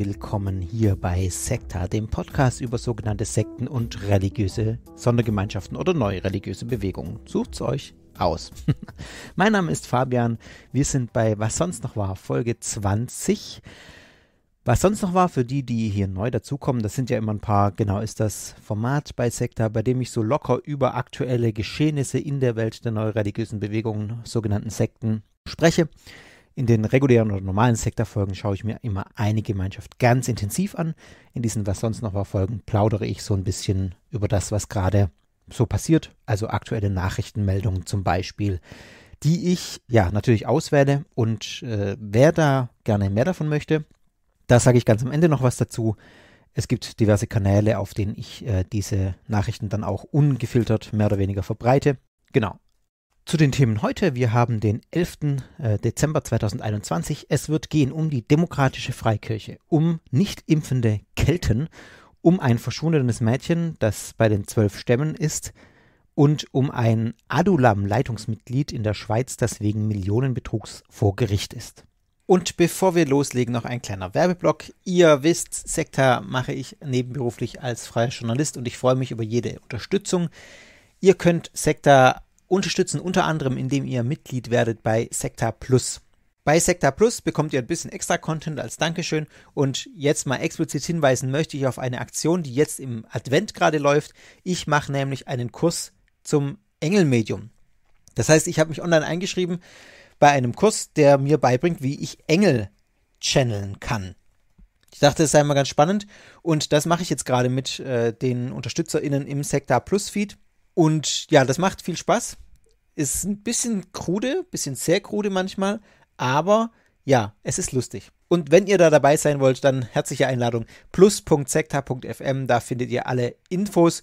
willkommen hier bei Sekta, dem Podcast über sogenannte Sekten und religiöse Sondergemeinschaften oder neue religiöse Bewegungen. Sucht's euch aus. mein Name ist Fabian. Wir sind bei Was sonst noch war, Folge 20. Was sonst noch war, für die, die hier neu dazukommen, das sind ja immer ein paar, genau ist das Format bei Sekta, bei dem ich so locker über aktuelle Geschehnisse in der Welt der religiösen Bewegungen, sogenannten Sekten, spreche. In den regulären oder normalen Sektorfolgen schaue ich mir immer eine Gemeinschaft ganz intensiv an. In diesen Was sonst noch war Folgen plaudere ich so ein bisschen über das, was gerade so passiert. Also aktuelle Nachrichtenmeldungen zum Beispiel, die ich ja natürlich auswähle. Und äh, wer da gerne mehr davon möchte, da sage ich ganz am Ende noch was dazu. Es gibt diverse Kanäle, auf denen ich äh, diese Nachrichten dann auch ungefiltert mehr oder weniger verbreite. Genau, zu den Themen heute. Wir haben den 11. Äh, Dezember 2021. Es wird gehen um die demokratische Freikirche, um nicht impfende Kelten, um ein verschwundenes Mädchen, das bei den zwölf Stämmen ist, und um ein Adulam-Leitungsmitglied in der Schweiz, das wegen Millionenbetrugs vor Gericht ist. Und bevor wir loslegen, noch ein kleiner Werbeblock. Ihr wisst, Sekta mache ich nebenberuflich als freier Journalist und ich freue mich über jede Unterstützung. Ihr könnt Sekta unterstützen, unter anderem indem ihr Mitglied werdet bei Sekta Plus. Bei Sekta Plus bekommt ihr ein bisschen extra Content als Dankeschön und jetzt mal explizit hinweisen möchte ich auf eine Aktion, die jetzt im Advent gerade läuft. Ich mache nämlich einen Kurs zum Engelmedium. Das heißt, ich habe mich online eingeschrieben bei einem Kurs, der mir beibringt, wie ich Engel channeln kann. Ich dachte, es sei mal ganz spannend und das mache ich jetzt gerade mit äh, den UnterstützerInnen im Sekta Plus Feed. Und ja, das macht viel Spaß. Ist ein bisschen krude, bisschen sehr krude manchmal, aber ja, es ist lustig. Und wenn ihr da dabei sein wollt, dann herzliche Einladung plus.sekta.fm, da findet ihr alle Infos.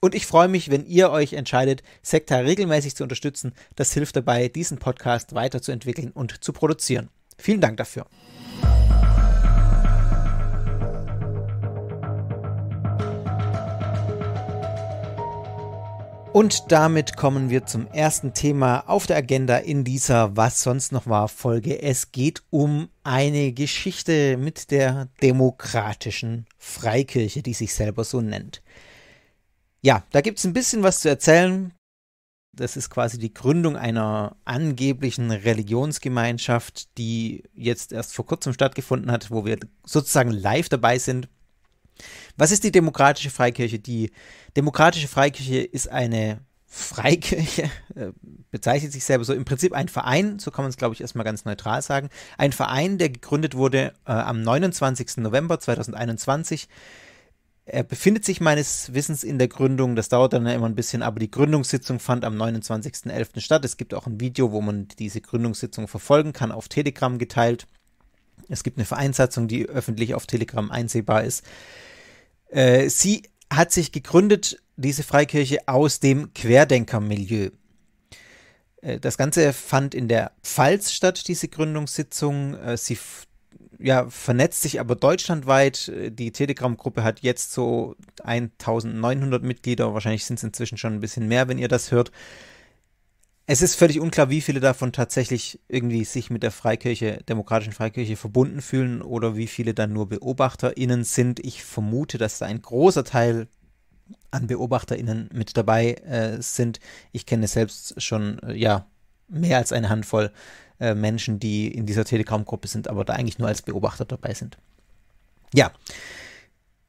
Und ich freue mich, wenn ihr euch entscheidet, Sekta regelmäßig zu unterstützen. Das hilft dabei, diesen Podcast weiterzuentwickeln und zu produzieren. Vielen Dank dafür. Und damit kommen wir zum ersten Thema auf der Agenda in dieser Was sonst noch war Folge. Es geht um eine Geschichte mit der demokratischen Freikirche, die sich selber so nennt. Ja, da gibt es ein bisschen was zu erzählen. Das ist quasi die Gründung einer angeblichen Religionsgemeinschaft, die jetzt erst vor kurzem stattgefunden hat, wo wir sozusagen live dabei sind. Was ist die demokratische Freikirche? Die demokratische Freikirche ist eine Freikirche, äh, bezeichnet sich selber so, im Prinzip ein Verein, so kann man es, glaube ich, erstmal ganz neutral sagen, ein Verein, der gegründet wurde äh, am 29. November 2021. Er befindet sich meines Wissens in der Gründung, das dauert dann immer ein bisschen, aber die Gründungssitzung fand am 29.11. statt. Es gibt auch ein Video, wo man diese Gründungssitzung verfolgen kann, auf Telegram geteilt. Es gibt eine Vereinssatzung, die öffentlich auf Telegram einsehbar ist. Äh, sie hat sich gegründet, diese Freikirche, aus dem Querdenkermilieu. Äh, das Ganze fand in der Pfalz statt, diese Gründungssitzung. Äh, sie ja, vernetzt sich aber deutschlandweit. Äh, die Telegram-Gruppe hat jetzt so 1900 Mitglieder. Wahrscheinlich sind es inzwischen schon ein bisschen mehr, wenn ihr das hört. Es ist völlig unklar, wie viele davon tatsächlich irgendwie sich mit der Freikirche, demokratischen Freikirche verbunden fühlen oder wie viele dann nur BeobachterInnen sind. Ich vermute, dass da ein großer Teil an BeobachterInnen mit dabei äh, sind. Ich kenne selbst schon, äh, ja, mehr als eine Handvoll äh, Menschen, die in dieser Telegram-Gruppe sind, aber da eigentlich nur als Beobachter dabei sind. Ja.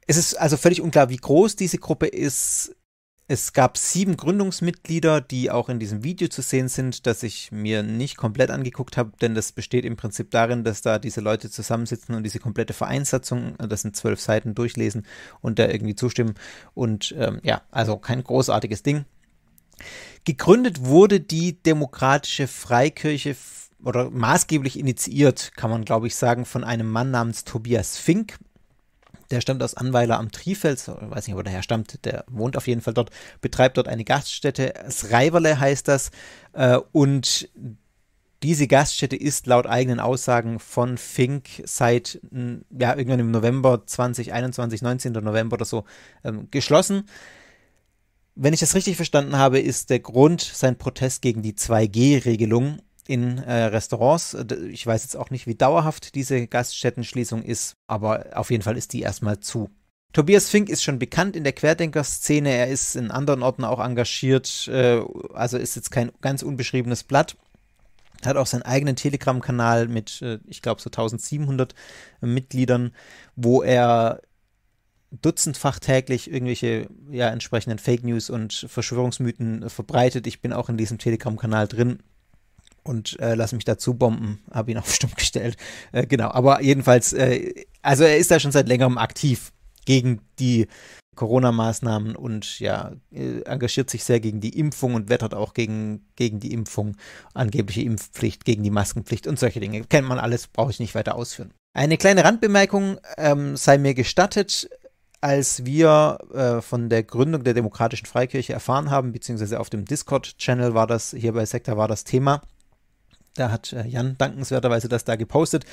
Es ist also völlig unklar, wie groß diese Gruppe ist. Es gab sieben Gründungsmitglieder, die auch in diesem Video zu sehen sind, das ich mir nicht komplett angeguckt habe, denn das besteht im Prinzip darin, dass da diese Leute zusammensitzen und diese komplette Vereinssatzung, äh, das sind zwölf Seiten, durchlesen und da irgendwie zustimmen. Und ähm, ja, also kein großartiges Ding. Gegründet wurde die Demokratische Freikirche oder maßgeblich initiiert, kann man glaube ich sagen, von einem Mann namens Tobias Fink. Der stammt aus Anweiler am Trifels, weiß nicht, wo der her stammt, der wohnt auf jeden Fall dort, betreibt dort eine Gaststätte, Sreiberle heißt das, äh, und diese Gaststätte ist laut eigenen Aussagen von Fink seit ja, irgendwann im November 2021, 19. November oder so, ähm, geschlossen. Wenn ich das richtig verstanden habe, ist der Grund sein Protest gegen die 2G-Regelung in äh, Restaurants. Ich weiß jetzt auch nicht, wie dauerhaft diese Gaststättenschließung ist, aber auf jeden Fall ist die erstmal zu. Tobias Fink ist schon bekannt in der Querdenker-Szene. Er ist in anderen Orten auch engagiert, äh, also ist jetzt kein ganz unbeschriebenes Blatt. Hat auch seinen eigenen Telegram-Kanal mit, äh, ich glaube, so 1700 äh, Mitgliedern, wo er dutzendfach täglich irgendwelche ja, entsprechenden Fake News und Verschwörungsmythen verbreitet. Ich bin auch in diesem Telegram-Kanal drin und äh, lass mich dazu bomben. Habe ihn auf Stumm gestellt. Äh, genau, aber jedenfalls, äh, also er ist da schon seit längerem aktiv gegen die Corona-Maßnahmen und ja, äh, engagiert sich sehr gegen die Impfung und wettert auch gegen, gegen die Impfung, angebliche Impfpflicht, gegen die Maskenpflicht und solche Dinge. Kennt man alles, brauche ich nicht weiter ausführen. Eine kleine Randbemerkung ähm, sei mir gestattet als wir äh, von der Gründung der Demokratischen Freikirche erfahren haben, beziehungsweise auf dem Discord-Channel war das, hier bei Sektor war das Thema, da hat äh, Jan dankenswerterweise das da gepostet.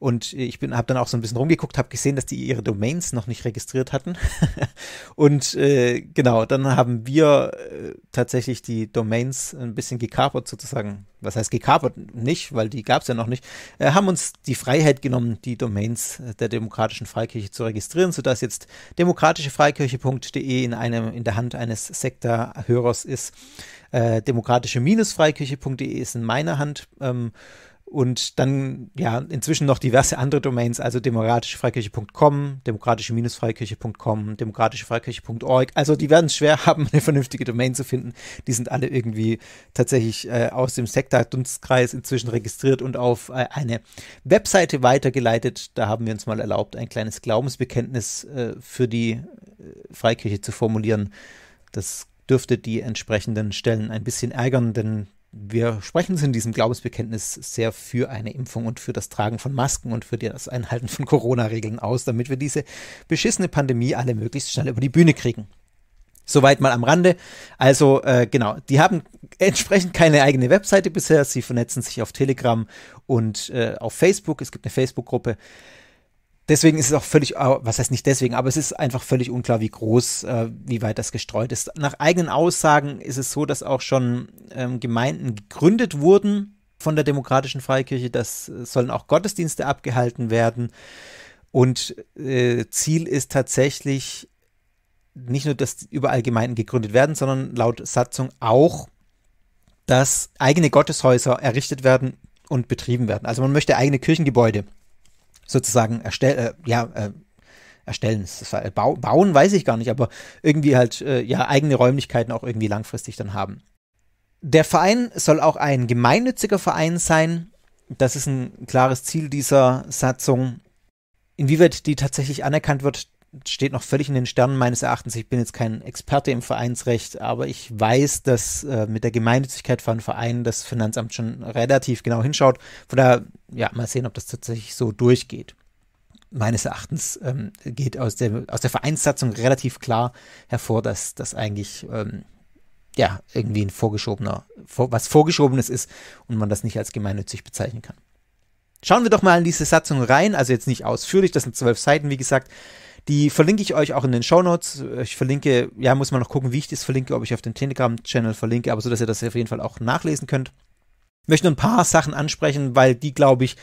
Und ich bin, habe dann auch so ein bisschen rumgeguckt, habe gesehen, dass die ihre Domains noch nicht registriert hatten. und äh, genau, dann haben wir äh, tatsächlich die Domains ein bisschen gekapert sozusagen. Was heißt gekapert? Nicht, weil die gab es ja noch nicht. Äh, haben uns die Freiheit genommen, die Domains äh, der Demokratischen Freikirche zu registrieren, sodass jetzt demokratischefreikirche.de in einem in der Hand eines Sektorhörers ist äh, demokratische-freikirche.de ist in meiner Hand. Ähm, und dann ja inzwischen noch diverse andere Domains, also demokratischefreikirche.com, demokratische-freikirche.com, demokratischefreikirche.org. Also die werden es schwer haben, eine vernünftige Domain zu finden. Die sind alle irgendwie tatsächlich äh, aus dem Sektor-Dunstkreis inzwischen registriert und auf äh, eine Webseite weitergeleitet. Da haben wir uns mal erlaubt, ein kleines Glaubensbekenntnis äh, für die äh, Freikirche zu formulieren. Das dürfte die entsprechenden Stellen ein bisschen ärgern, denn wir sprechen uns in diesem Glaubensbekenntnis sehr für eine Impfung und für das Tragen von Masken und für das Einhalten von Corona-Regeln aus, damit wir diese beschissene Pandemie alle möglichst schnell über die Bühne kriegen. Soweit mal am Rande. Also äh, genau, die haben entsprechend keine eigene Webseite bisher. Sie vernetzen sich auf Telegram und äh, auf Facebook. Es gibt eine Facebook-Gruppe deswegen ist es auch völlig, was heißt nicht deswegen, aber es ist einfach völlig unklar, wie groß, äh, wie weit das gestreut ist. Nach eigenen Aussagen ist es so, dass auch schon ähm, Gemeinden gegründet wurden von der Demokratischen Freikirche, dass äh, sollen auch Gottesdienste abgehalten werden. Und äh, Ziel ist tatsächlich nicht nur, dass überall Gemeinden gegründet werden, sondern laut Satzung auch, dass eigene Gotteshäuser errichtet werden und betrieben werden. Also man möchte eigene Kirchengebäude sozusagen erstell, äh, ja, äh, erstellen. Das war, äh, bauen weiß ich gar nicht, aber irgendwie halt äh, ja eigene Räumlichkeiten auch irgendwie langfristig dann haben. Der Verein soll auch ein gemeinnütziger Verein sein. Das ist ein klares Ziel dieser Satzung. Inwieweit die tatsächlich anerkannt wird, steht noch völlig in den Sternen meines Erachtens. Ich bin jetzt kein Experte im Vereinsrecht, aber ich weiß, dass äh, mit der Gemeinnützigkeit von Vereinen das Finanzamt schon relativ genau hinschaut. Von daher, ja, mal sehen, ob das tatsächlich so durchgeht. Meines Erachtens ähm, geht aus der, aus der Vereinssatzung relativ klar hervor, dass das eigentlich ähm, ja, irgendwie ein vorgeschobener, vor, was vorgeschobenes ist und man das nicht als gemeinnützig bezeichnen kann. Schauen wir doch mal in diese Satzung rein, also jetzt nicht ausführlich, das sind zwölf Seiten, wie gesagt, die verlinke ich euch auch in den Show Notes. Ich verlinke, ja, muss man noch gucken, wie ich das verlinke, ob ich auf den Telegram-Channel verlinke, aber so, dass ihr das auf jeden Fall auch nachlesen könnt. Ich möchte nur ein paar Sachen ansprechen, weil die, glaube ich,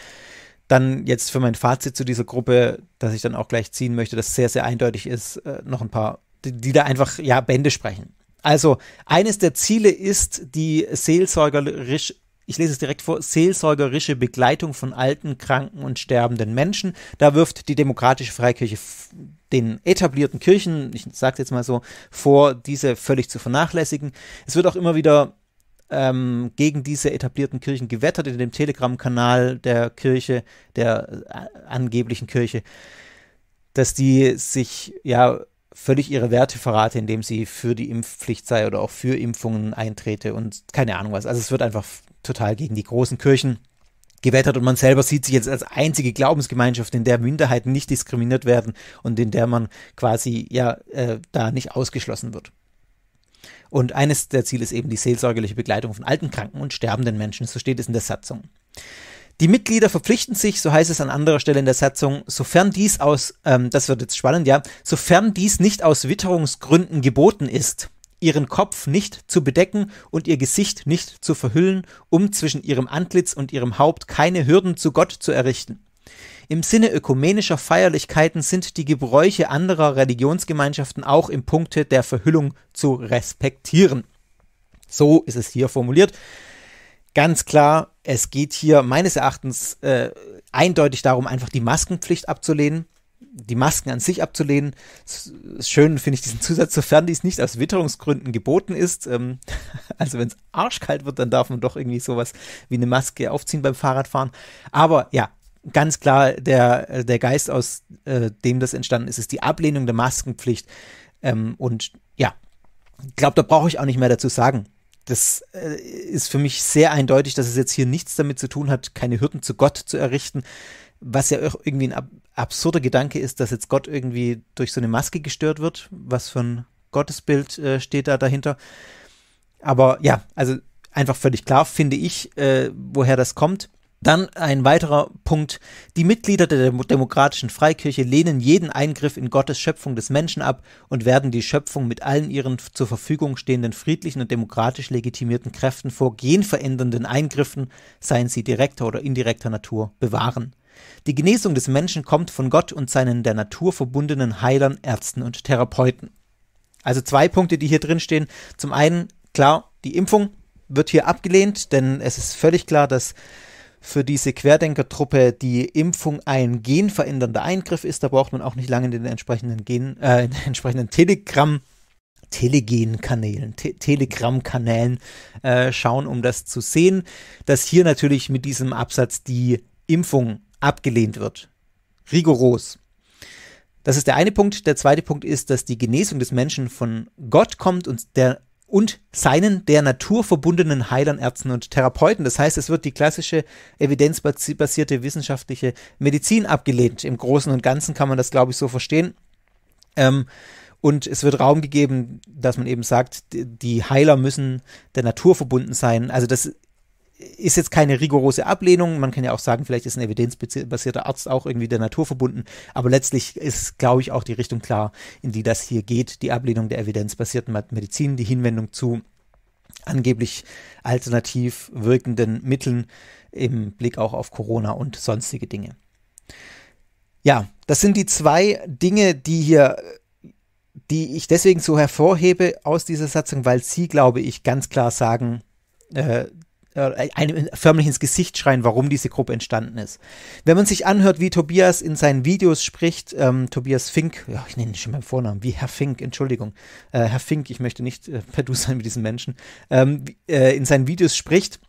dann jetzt für mein Fazit zu dieser Gruppe, das ich dann auch gleich ziehen möchte, das sehr, sehr eindeutig ist, äh, noch ein paar, die, die da einfach, ja, Bände sprechen. Also, eines der Ziele ist, die seelsorgerisch ich lese es direkt vor, seelsorgerische Begleitung von alten, kranken und sterbenden Menschen. Da wirft die Demokratische Freikirche den etablierten Kirchen, ich sage es jetzt mal so, vor, diese völlig zu vernachlässigen. Es wird auch immer wieder ähm, gegen diese etablierten Kirchen gewettert in dem Telegram-Kanal der Kirche, der äh, angeblichen Kirche, dass die sich ja völlig ihre Werte verrate, indem sie für die Impfpflicht sei oder auch für Impfungen eintrete und keine Ahnung was. Also es wird einfach total gegen die großen Kirchen gewettert und man selber sieht sich jetzt als einzige Glaubensgemeinschaft, in der Minderheiten nicht diskriminiert werden und in der man quasi ja äh, da nicht ausgeschlossen wird. Und eines der Ziele ist eben die seelsorgerliche Begleitung von alten, kranken und sterbenden Menschen. So steht es in der Satzung. Die Mitglieder verpflichten sich, so heißt es an anderer Stelle in der Satzung, sofern dies aus, ähm, das wird jetzt spannend, ja, sofern dies nicht aus Witterungsgründen geboten ist, ihren Kopf nicht zu bedecken und ihr Gesicht nicht zu verhüllen, um zwischen ihrem Antlitz und ihrem Haupt keine Hürden zu Gott zu errichten. Im Sinne ökumenischer Feierlichkeiten sind die Gebräuche anderer Religionsgemeinschaften auch im Punkte der Verhüllung zu respektieren. So ist es hier formuliert. Ganz klar, es geht hier meines Erachtens äh, eindeutig darum, einfach die Maskenpflicht abzulehnen die Masken an sich abzulehnen. Schön finde ich diesen Zusatz, sofern dies nicht aus Witterungsgründen geboten ist. Ähm, also wenn es arschkalt wird, dann darf man doch irgendwie sowas wie eine Maske aufziehen beim Fahrradfahren. Aber ja, ganz klar, der, äh, der Geist, aus äh, dem das entstanden ist, ist die Ablehnung der Maskenpflicht. Ähm, und ja, ich glaube, da brauche ich auch nicht mehr dazu sagen. Das äh, ist für mich sehr eindeutig, dass es jetzt hier nichts damit zu tun hat, keine Hürden zu Gott zu errichten, was ja auch irgendwie ein ab absurder Gedanke ist, dass jetzt Gott irgendwie durch so eine Maske gestört wird. Was für ein Gottesbild äh, steht da dahinter? Aber ja, also einfach völlig klar, finde ich, äh, woher das kommt. Dann ein weiterer Punkt. Die Mitglieder der Demokratischen Freikirche lehnen jeden Eingriff in Gottes Schöpfung des Menschen ab und werden die Schöpfung mit allen ihren zur Verfügung stehenden friedlichen und demokratisch legitimierten Kräften vor genverändernden Eingriffen, seien sie direkter oder indirekter Natur, bewahren. Die Genesung des Menschen kommt von Gott und seinen der Natur verbundenen Heilern, Ärzten und Therapeuten. Also zwei Punkte, die hier drin stehen. Zum einen, klar, die Impfung wird hier abgelehnt, denn es ist völlig klar, dass für diese Querdenkertruppe die Impfung ein genverändernder Eingriff ist. Da braucht man auch nicht lange in den entsprechenden, Gen, äh, in den entsprechenden Telegram, Telegen-Kanälen, Te Telegram-Kanälen äh, schauen, um das zu sehen, dass hier natürlich mit diesem Absatz die Impfung abgelehnt wird. Rigoros. Das ist der eine Punkt. Der zweite Punkt ist, dass die Genesung des Menschen von Gott kommt und der und seinen der Natur verbundenen Heilern, Ärzten und Therapeuten. Das heißt, es wird die klassische evidenzbasierte wissenschaftliche Medizin abgelehnt. Im Großen und Ganzen kann man das, glaube ich, so verstehen. Ähm, und es wird Raum gegeben, dass man eben sagt, die Heiler müssen der Natur verbunden sein. Also das ist jetzt keine rigorose Ablehnung. Man kann ja auch sagen, vielleicht ist ein evidenzbasierter Arzt auch irgendwie der Natur verbunden. Aber letztlich ist, glaube ich, auch die Richtung klar, in die das hier geht. Die Ablehnung der evidenzbasierten Medizin, die Hinwendung zu angeblich alternativ wirkenden Mitteln im Blick auch auf Corona und sonstige Dinge. Ja, das sind die zwei Dinge, die hier die ich deswegen so hervorhebe aus dieser Satzung, weil sie, glaube ich, ganz klar sagen, äh, äh, einem förmlich ins Gesicht schreien, warum diese Gruppe entstanden ist. Wenn man sich anhört, wie Tobias in seinen Videos spricht, ähm, Tobias Fink, ja, ich nenne ihn schon beim Vornamen, wie Herr Fink, Entschuldigung, äh, Herr Fink, ich möchte nicht äh, per Du sein mit diesen Menschen, ähm, äh, in seinen Videos spricht,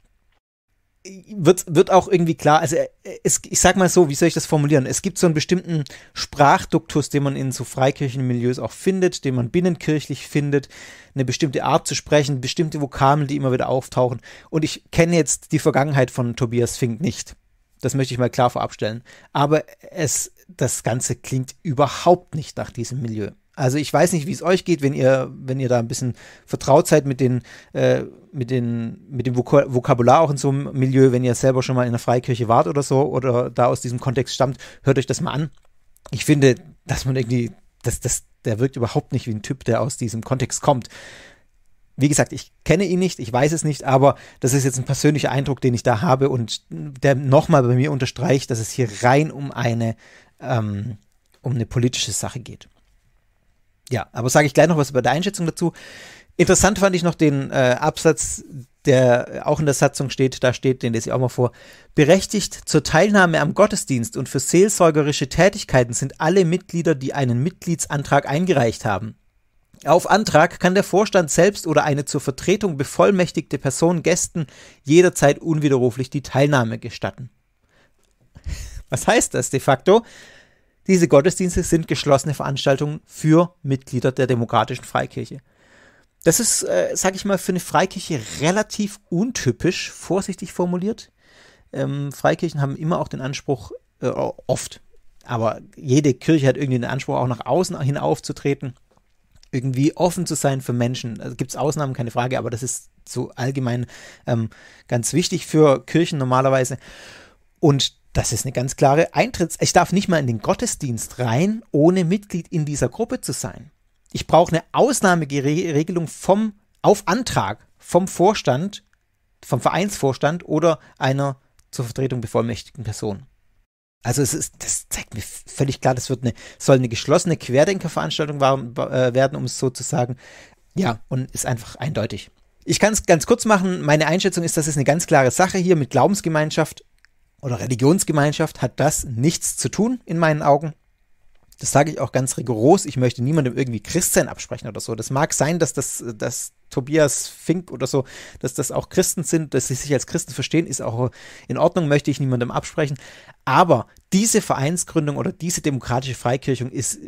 wird, wird auch irgendwie klar, also äh, es, ich sag mal so, wie soll ich das formulieren? Es gibt so einen bestimmten Sprachduktus, den man in so Freikirchenmilieus auch findet, den man binnenkirchlich findet, eine bestimmte Art zu sprechen, bestimmte Vokabeln, die immer wieder auftauchen. Und ich kenne jetzt die Vergangenheit von Tobias Fink nicht. Das möchte ich mal klar vorabstellen. Aber es, das Ganze klingt überhaupt nicht nach diesem Milieu. Also ich weiß nicht, wie es euch geht, wenn ihr, wenn ihr da ein bisschen vertraut seid mit den, äh, mit den, mit dem Vok Vokabular auch in so einem Milieu, wenn ihr selber schon mal in der Freikirche wart oder so oder da aus diesem Kontext stammt, hört euch das mal an. Ich finde, dass man irgendwie, das, das, der wirkt überhaupt nicht wie ein Typ, der aus diesem Kontext kommt. Wie gesagt, ich kenne ihn nicht, ich weiß es nicht, aber das ist jetzt ein persönlicher Eindruck, den ich da habe und der nochmal bei mir unterstreicht, dass es hier rein um eine, ähm, um eine politische Sache geht. Ja, aber sage ich gleich noch was über die Einschätzung dazu. Interessant fand ich noch den äh, Absatz, der auch in der Satzung steht, da steht, den lese ich auch mal vor, berechtigt zur Teilnahme am Gottesdienst und für seelsorgerische Tätigkeiten sind alle Mitglieder, die einen Mitgliedsantrag eingereicht haben. Auf Antrag kann der Vorstand selbst oder eine zur Vertretung bevollmächtigte Person Gästen jederzeit unwiderruflich die Teilnahme gestatten. Was heißt das de facto? Diese Gottesdienste sind geschlossene Veranstaltungen für Mitglieder der Demokratischen Freikirche. Das ist, äh, sag ich mal, für eine Freikirche relativ untypisch, vorsichtig formuliert. Ähm, Freikirchen haben immer auch den Anspruch, äh, oft, aber jede Kirche hat irgendwie den Anspruch, auch nach außen hin aufzutreten, irgendwie offen zu sein für Menschen. Also Gibt es Ausnahmen, keine Frage, aber das ist so allgemein ähm, ganz wichtig für Kirchen normalerweise. Und das ist eine ganz klare Eintritts. Ich darf nicht mal in den Gottesdienst rein, ohne Mitglied in dieser Gruppe zu sein. Ich brauche eine Ausnahmeregelung vom auf Antrag vom Vorstand, vom Vereinsvorstand oder einer zur Vertretung bevollmächtigten Person. Also es ist, das zeigt mir völlig klar, das wird eine, soll eine geschlossene Querdenkerveranstaltung äh, werden, um es so zu sagen. Ja, und ist einfach eindeutig. Ich kann es ganz kurz machen. Meine Einschätzung ist, das ist eine ganz klare Sache hier mit Glaubensgemeinschaft oder Religionsgemeinschaft hat das nichts zu tun in meinen Augen. Das sage ich auch ganz rigoros. Ich möchte niemandem irgendwie Christsein absprechen oder so. Das mag sein, dass das, äh, dass Tobias Fink oder so, dass das auch Christen sind, dass sie sich als Christen verstehen, ist auch in Ordnung, möchte ich niemandem absprechen. Aber diese Vereinsgründung oder diese demokratische Freikirchung ist,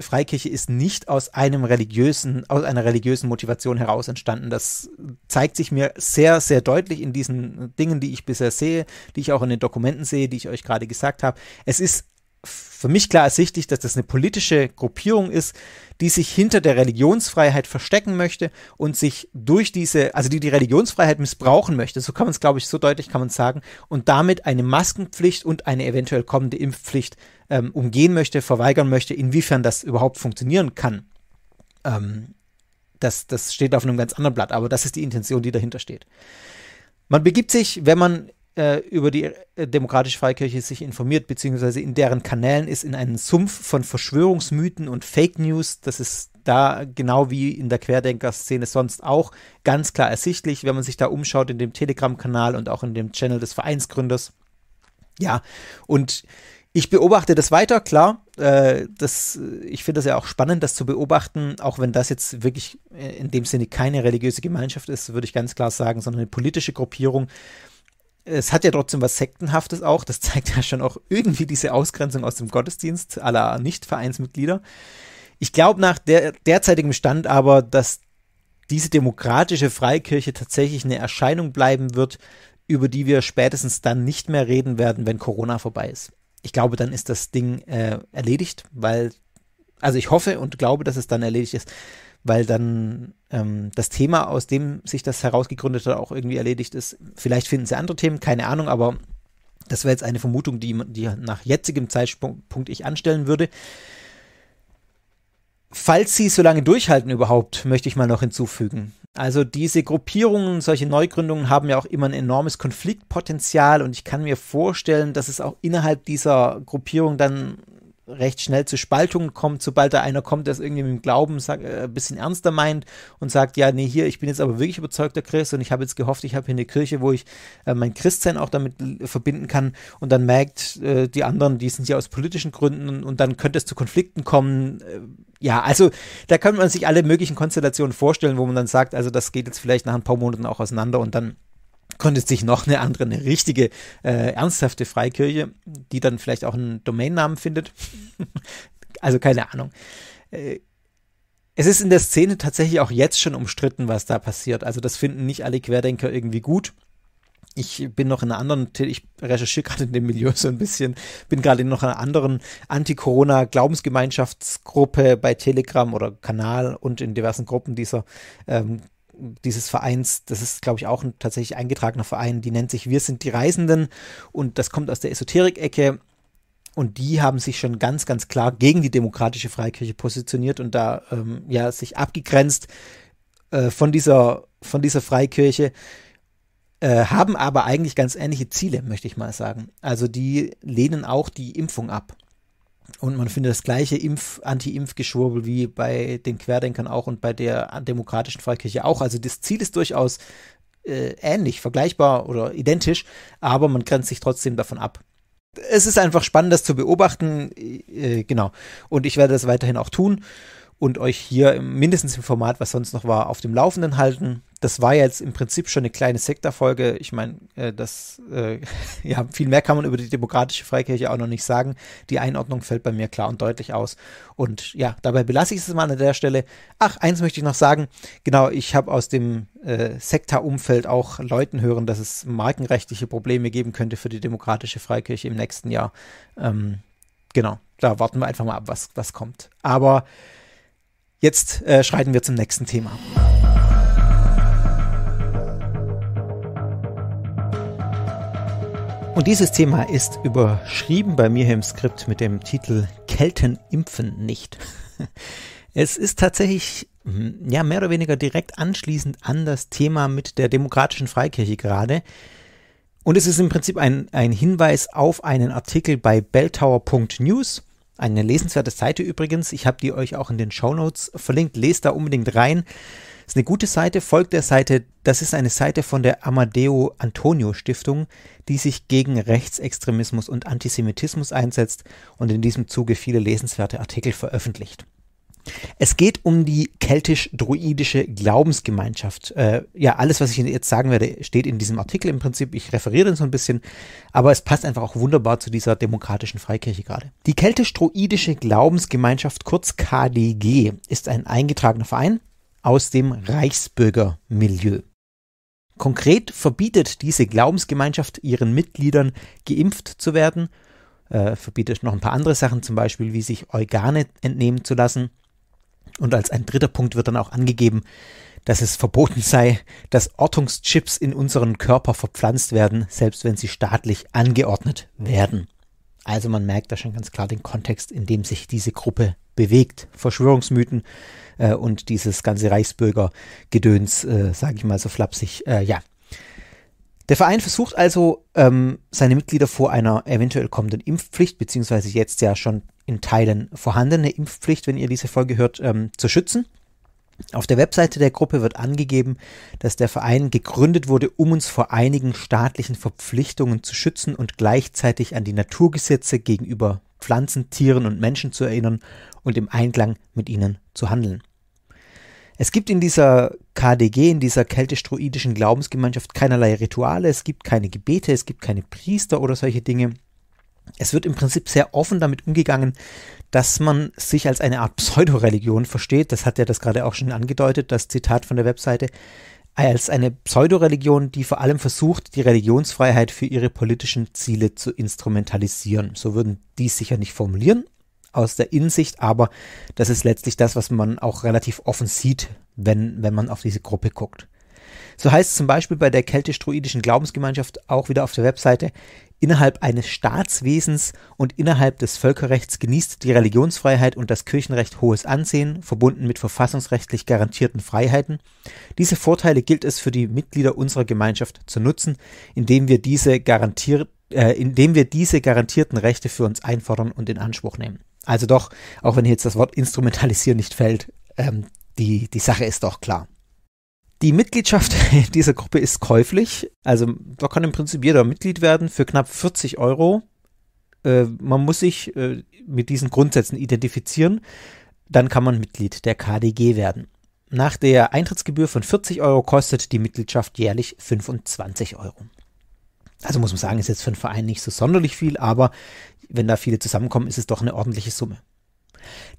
Freikirche ist nicht aus einem religiösen, aus einer religiösen Motivation heraus entstanden. Das zeigt sich mir sehr, sehr deutlich in diesen Dingen, die ich bisher sehe, die ich auch in den Dokumenten sehe, die ich euch gerade gesagt habe. Es ist für mich klar ersichtlich, dass das eine politische Gruppierung ist, die sich hinter der Religionsfreiheit verstecken möchte und sich durch diese, also die die Religionsfreiheit missbrauchen möchte, so kann man es, glaube ich, so deutlich kann man sagen, und damit eine Maskenpflicht und eine eventuell kommende Impfpflicht ähm, umgehen möchte, verweigern möchte, inwiefern das überhaupt funktionieren kann. Ähm, das, das steht auf einem ganz anderen Blatt, aber das ist die Intention, die dahinter steht. Man begibt sich, wenn man äh, über die äh, Demokratische Freikirche sich informiert, beziehungsweise in deren Kanälen ist in einen Sumpf von Verschwörungsmythen und Fake News, das ist da genau wie in der Querdenker-Szene sonst auch ganz klar ersichtlich, wenn man sich da umschaut in dem Telegram-Kanal und auch in dem Channel des Vereinsgründers. Ja, und ich beobachte das weiter, klar. Äh, das, ich finde das ja auch spannend, das zu beobachten, auch wenn das jetzt wirklich in dem Sinne keine religiöse Gemeinschaft ist, würde ich ganz klar sagen, sondern eine politische Gruppierung, es hat ja trotzdem was Sektenhaftes auch. Das zeigt ja schon auch irgendwie diese Ausgrenzung aus dem Gottesdienst aller Nicht-Vereinsmitglieder. Ich glaube nach der, derzeitigem Stand aber, dass diese demokratische Freikirche tatsächlich eine Erscheinung bleiben wird, über die wir spätestens dann nicht mehr reden werden, wenn Corona vorbei ist. Ich glaube, dann ist das Ding äh, erledigt, weil, also ich hoffe und glaube, dass es dann erledigt ist, weil dann ähm, das Thema, aus dem sich das herausgegründet hat, auch irgendwie erledigt ist. Vielleicht finden sie andere Themen, keine Ahnung, aber das wäre jetzt eine Vermutung, die, die nach jetzigem Zeitpunkt ich anstellen würde. Falls sie so lange durchhalten überhaupt, möchte ich mal noch hinzufügen. Also diese Gruppierungen, solche Neugründungen haben ja auch immer ein enormes Konfliktpotenzial und ich kann mir vorstellen, dass es auch innerhalb dieser Gruppierung dann recht schnell zu Spaltungen kommt, sobald da einer kommt, der es irgendwie mit dem Glauben sag, äh, ein bisschen ernster meint und sagt, ja, nee, hier, ich bin jetzt aber wirklich überzeugter Christ und ich habe jetzt gehofft, ich habe hier eine Kirche, wo ich äh, mein Christsein auch damit äh, verbinden kann und dann merkt äh, die anderen, die sind ja aus politischen Gründen und, und dann könnte es zu Konflikten kommen. Äh, ja, also da könnte man sich alle möglichen Konstellationen vorstellen, wo man dann sagt, also das geht jetzt vielleicht nach ein paar Monaten auch auseinander und dann konnte sich noch eine andere, eine richtige, äh, ernsthafte Freikirche, die dann vielleicht auch einen Domainnamen findet. also keine Ahnung. Äh, es ist in der Szene tatsächlich auch jetzt schon umstritten, was da passiert. Also das finden nicht alle Querdenker irgendwie gut. Ich bin noch in einer anderen, ich recherchiere gerade in dem Milieu so ein bisschen, bin gerade in noch einer anderen Anti-Corona-Glaubensgemeinschaftsgruppe bei Telegram oder Kanal und in diversen Gruppen dieser ähm, dieses Vereins, das ist, glaube ich, auch ein tatsächlich eingetragener Verein, die nennt sich Wir sind die Reisenden und das kommt aus der Esoterik-Ecke. Und die haben sich schon ganz, ganz klar gegen die demokratische Freikirche positioniert und da ähm, ja sich abgegrenzt äh, von, dieser, von dieser Freikirche, äh, haben aber eigentlich ganz ähnliche Ziele, möchte ich mal sagen. Also die lehnen auch die Impfung ab. Und man findet das gleiche Impf-, Anti-Impf-Geschwurbel wie bei den Querdenkern auch und bei der demokratischen Freikirche auch. Also das Ziel ist durchaus äh, ähnlich, vergleichbar oder identisch, aber man grenzt sich trotzdem davon ab. Es ist einfach spannend, das zu beobachten. Äh, genau. Und ich werde das weiterhin auch tun und euch hier mindestens im Format, was sonst noch war, auf dem Laufenden halten. Das war jetzt im Prinzip schon eine kleine Sektorfolge. Ich meine, äh, das, äh, ja, viel mehr kann man über die demokratische Freikirche auch noch nicht sagen. Die Einordnung fällt bei mir klar und deutlich aus. Und ja, dabei belasse ich es mal an der Stelle. Ach, eins möchte ich noch sagen. Genau, ich habe aus dem äh, Sektorumfeld auch Leuten hören, dass es markenrechtliche Probleme geben könnte für die demokratische Freikirche im nächsten Jahr. Ähm, genau, da warten wir einfach mal ab, was, was kommt. Aber Jetzt äh, schreiten wir zum nächsten Thema. Und dieses Thema ist überschrieben bei mir im Skript mit dem Titel Kelten impfen nicht. Es ist tatsächlich hm, ja mehr oder weniger direkt anschließend an das Thema mit der demokratischen Freikirche gerade. Und es ist im Prinzip ein, ein Hinweis auf einen Artikel bei belltower.news eine lesenswerte Seite übrigens. Ich habe die euch auch in den Show Notes verlinkt. Lest da unbedingt rein. Ist eine gute Seite, folgt der Seite. Das ist eine Seite von der Amadeo Antonio Stiftung, die sich gegen Rechtsextremismus und Antisemitismus einsetzt und in diesem Zuge viele lesenswerte Artikel veröffentlicht. Es geht um die keltisch-druidische Glaubensgemeinschaft. Äh, ja, alles, was ich Ihnen jetzt sagen werde, steht in diesem Artikel im Prinzip. Ich referiere den so ein bisschen, aber es passt einfach auch wunderbar zu dieser demokratischen Freikirche gerade. Die keltisch-druidische Glaubensgemeinschaft, kurz KDG, ist ein eingetragener Verein aus dem Reichsbürgermilieu. Konkret verbietet diese Glaubensgemeinschaft ihren Mitgliedern, geimpft zu werden, äh, verbietet noch ein paar andere Sachen, zum Beispiel wie sich Organe entnehmen zu lassen und als ein dritter Punkt wird dann auch angegeben, dass es verboten sei, dass Ortungschips in unseren Körper verpflanzt werden, selbst wenn sie staatlich angeordnet werden. Also man merkt da schon ganz klar den Kontext, in dem sich diese Gruppe bewegt. Verschwörungsmythen äh, und dieses ganze Reichsbürgergedöns, äh, sage ich mal so flapsig, äh, ja. Der Verein versucht also, ähm, seine Mitglieder vor einer eventuell kommenden Impfpflicht, beziehungsweise jetzt ja schon in Teilen vorhandene Impfpflicht, wenn ihr diese Folge hört, ähm, zu schützen. Auf der Webseite der Gruppe wird angegeben, dass der Verein gegründet wurde, um uns vor einigen staatlichen Verpflichtungen zu schützen und gleichzeitig an die Naturgesetze gegenüber Pflanzen, Tieren und Menschen zu erinnern und im Einklang mit ihnen zu handeln. Es gibt in dieser KDG, in dieser keltestruidischen Glaubensgemeinschaft keinerlei Rituale, es gibt keine Gebete, es gibt keine Priester oder solche Dinge es wird im Prinzip sehr offen damit umgegangen, dass man sich als eine Art Pseudoreligion versteht. Das hat ja das gerade auch schon angedeutet, das Zitat von der Webseite. Als eine Pseudoreligion, die vor allem versucht, die Religionsfreiheit für ihre politischen Ziele zu instrumentalisieren. So würden die sicher nicht formulieren, aus der Insicht, aber das ist letztlich das, was man auch relativ offen sieht, wenn, wenn man auf diese Gruppe guckt. So heißt es zum Beispiel bei der keltisch-druidischen Glaubensgemeinschaft auch wieder auf der Webseite, innerhalb eines Staatswesens und innerhalb des Völkerrechts genießt die Religionsfreiheit und das Kirchenrecht hohes Ansehen, verbunden mit verfassungsrechtlich garantierten Freiheiten. Diese Vorteile gilt es für die Mitglieder unserer Gemeinschaft zu nutzen, indem wir diese, garantier äh, indem wir diese garantierten Rechte für uns einfordern und in Anspruch nehmen. Also doch, auch wenn jetzt das Wort instrumentalisieren nicht fällt, ähm, die, die Sache ist doch klar. Die Mitgliedschaft dieser Gruppe ist käuflich. Also da kann im Prinzip jeder Mitglied werden für knapp 40 Euro. Äh, man muss sich äh, mit diesen Grundsätzen identifizieren. Dann kann man Mitglied der KDG werden. Nach der Eintrittsgebühr von 40 Euro kostet die Mitgliedschaft jährlich 25 Euro. Also muss man sagen, ist jetzt für einen Verein nicht so sonderlich viel, aber wenn da viele zusammenkommen, ist es doch eine ordentliche Summe.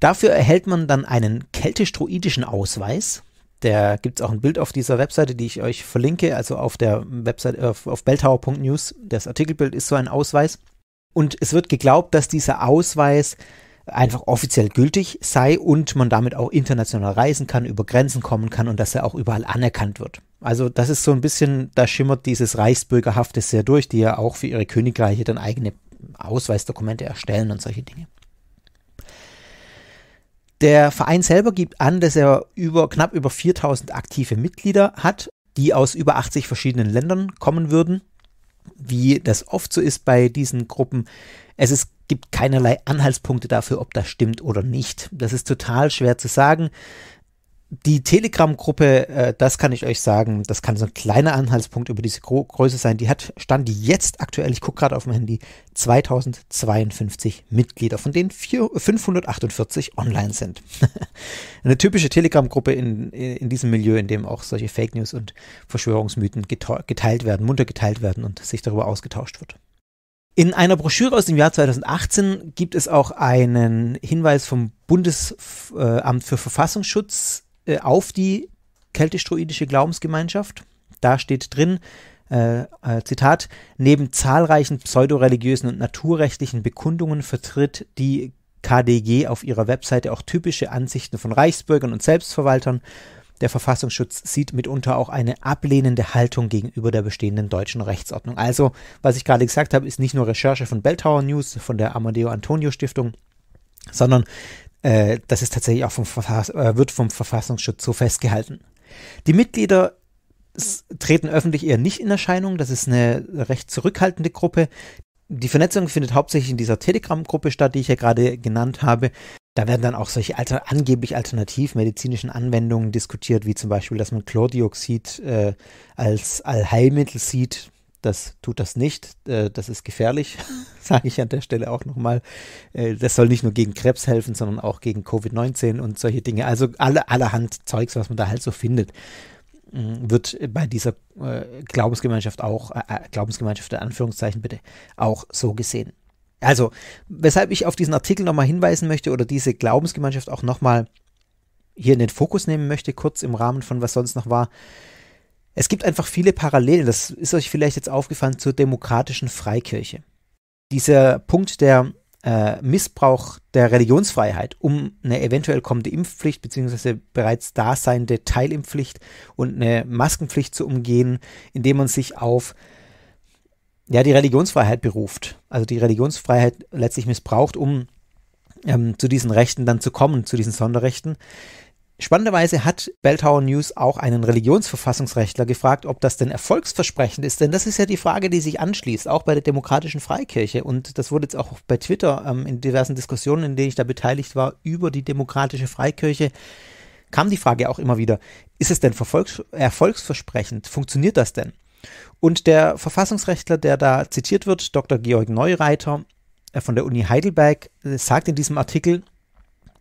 Dafür erhält man dann einen keltisch-druidischen Ausweis, da gibt es auch ein Bild auf dieser Webseite, die ich euch verlinke, also auf der Webseite äh, auf, auf belltower.news. Das Artikelbild ist so ein Ausweis. Und es wird geglaubt, dass dieser Ausweis einfach offiziell gültig sei und man damit auch international reisen kann, über Grenzen kommen kann und dass er auch überall anerkannt wird. Also das ist so ein bisschen, da schimmert dieses Reichsbürgerhafte sehr durch, die ja auch für ihre Königreiche dann eigene Ausweisdokumente erstellen und solche Dinge. Der Verein selber gibt an, dass er über, knapp über 4000 aktive Mitglieder hat, die aus über 80 verschiedenen Ländern kommen würden. Wie das oft so ist bei diesen Gruppen, es ist, gibt keinerlei Anhaltspunkte dafür, ob das stimmt oder nicht. Das ist total schwer zu sagen die Telegram-Gruppe, äh, das kann ich euch sagen, das kann so ein kleiner Anhaltspunkt über diese Gro Größe sein. Die hat, stand jetzt aktuell, ich gucke gerade auf mein Handy, 2052 Mitglieder, von denen 4, 548 online sind. Eine typische Telegram-Gruppe in, in, diesem Milieu, in dem auch solche Fake News und Verschwörungsmythen geteilt werden, munter geteilt werden und sich darüber ausgetauscht wird. In einer Broschüre aus dem Jahr 2018 gibt es auch einen Hinweis vom Bundesamt für Verfassungsschutz äh, auf die keltisch-druidische Glaubensgemeinschaft. Da steht drin, äh, äh, Zitat, neben zahlreichen pseudoreligiösen und naturrechtlichen Bekundungen vertritt die KDG auf ihrer Webseite auch typische Ansichten von Reichsbürgern und Selbstverwaltern. Der Verfassungsschutz sieht mitunter auch eine ablehnende Haltung gegenüber der bestehenden deutschen Rechtsordnung. Also, was ich gerade gesagt habe, ist nicht nur Recherche von Belltower News, von der Amadeo Antonio Stiftung, sondern äh, das ist tatsächlich auch vom Verfass äh, wird vom Verfassungsschutz so festgehalten. Die Mitglieder treten öffentlich eher nicht in Erscheinung. Das ist eine recht zurückhaltende Gruppe. Die Vernetzung findet hauptsächlich in dieser Telegram-Gruppe statt, die ich ja gerade genannt habe. Da werden dann auch solche alter, angeblich alternativmedizinischen Anwendungen diskutiert, wie zum Beispiel, dass man Chlordioxid äh, als Allheilmittel sieht. Das tut das nicht. Äh, das ist gefährlich, sage ich an der Stelle auch nochmal. Äh, das soll nicht nur gegen Krebs helfen, sondern auch gegen Covid-19 und solche Dinge. Also alle, allerhand Zeugs, was man da halt so findet, mm, wird bei dieser äh, Glaubensgemeinschaft auch, Glaubensgemeinschaft in Anführungszeichen bitte, auch so gesehen. Also, weshalb ich auf diesen Artikel nochmal hinweisen möchte oder diese Glaubensgemeinschaft auch nochmal hier in den Fokus nehmen möchte, kurz im Rahmen von was sonst noch war, es gibt einfach viele Parallelen, das ist euch vielleicht jetzt aufgefallen, zur demokratischen Freikirche. Dieser Punkt der äh, Missbrauch der Religionsfreiheit, um eine eventuell kommende Impfpflicht bzw. bereits da daseinende Teilimpfpflicht und eine Maskenpflicht zu umgehen, indem man sich auf ja, die Religionsfreiheit beruft. Also die Religionsfreiheit letztlich missbraucht, um ähm, zu diesen Rechten dann zu kommen, zu diesen Sonderrechten. Spannenderweise hat Belltower News auch einen Religionsverfassungsrechtler gefragt, ob das denn erfolgsversprechend ist, denn das ist ja die Frage, die sich anschließt, auch bei der Demokratischen Freikirche. Und das wurde jetzt auch bei Twitter ähm, in diversen Diskussionen, in denen ich da beteiligt war, über die Demokratische Freikirche kam die Frage auch immer wieder, ist es denn erfolgsversprechend? Funktioniert das denn? Und der Verfassungsrechtler, der da zitiert wird, Dr. Georg Neureiter äh, von der Uni Heidelberg, äh, sagt in diesem Artikel,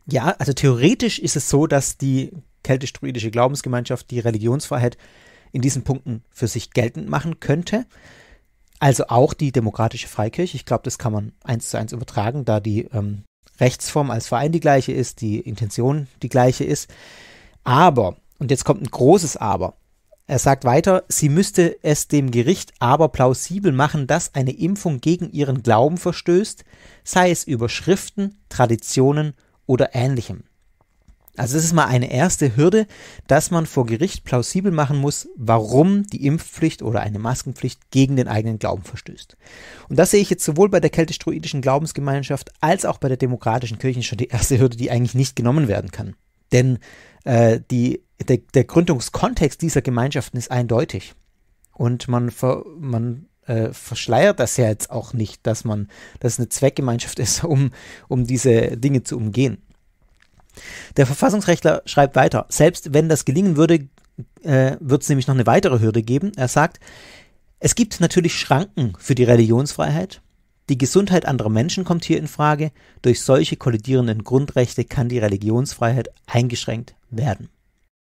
ja, also theoretisch ist es so, dass die keltisch-druidische Glaubensgemeinschaft die Religionsfreiheit in diesen Punkten für sich geltend machen könnte. Also auch die demokratische Freikirche. Ich glaube, das kann man eins zu eins übertragen, da die ähm, Rechtsform als Verein die gleiche ist, die Intention die gleiche ist. Aber, und jetzt kommt ein großes Aber. Er sagt weiter, sie müsste es dem Gericht aber plausibel machen, dass eine Impfung gegen ihren Glauben verstößt, sei es über Schriften, Traditionen oder oder ähnlichem. Also das ist mal eine erste Hürde, dass man vor Gericht plausibel machen muss, warum die Impfpflicht oder eine Maskenpflicht gegen den eigenen Glauben verstößt. Und das sehe ich jetzt sowohl bei der keltisch-druidischen Glaubensgemeinschaft als auch bei der demokratischen Kirche schon die erste Hürde, die eigentlich nicht genommen werden kann. Denn äh, die, der, der Gründungskontext dieser Gemeinschaften ist eindeutig. Und man, ver, man äh, verschleiert das ja jetzt auch nicht, dass man, dass eine Zweckgemeinschaft ist, um, um diese Dinge zu umgehen. Der Verfassungsrechtler schreibt weiter, selbst wenn das gelingen würde, äh, wird es nämlich noch eine weitere Hürde geben. Er sagt, es gibt natürlich Schranken für die Religionsfreiheit. Die Gesundheit anderer Menschen kommt hier in Frage. Durch solche kollidierenden Grundrechte kann die Religionsfreiheit eingeschränkt werden.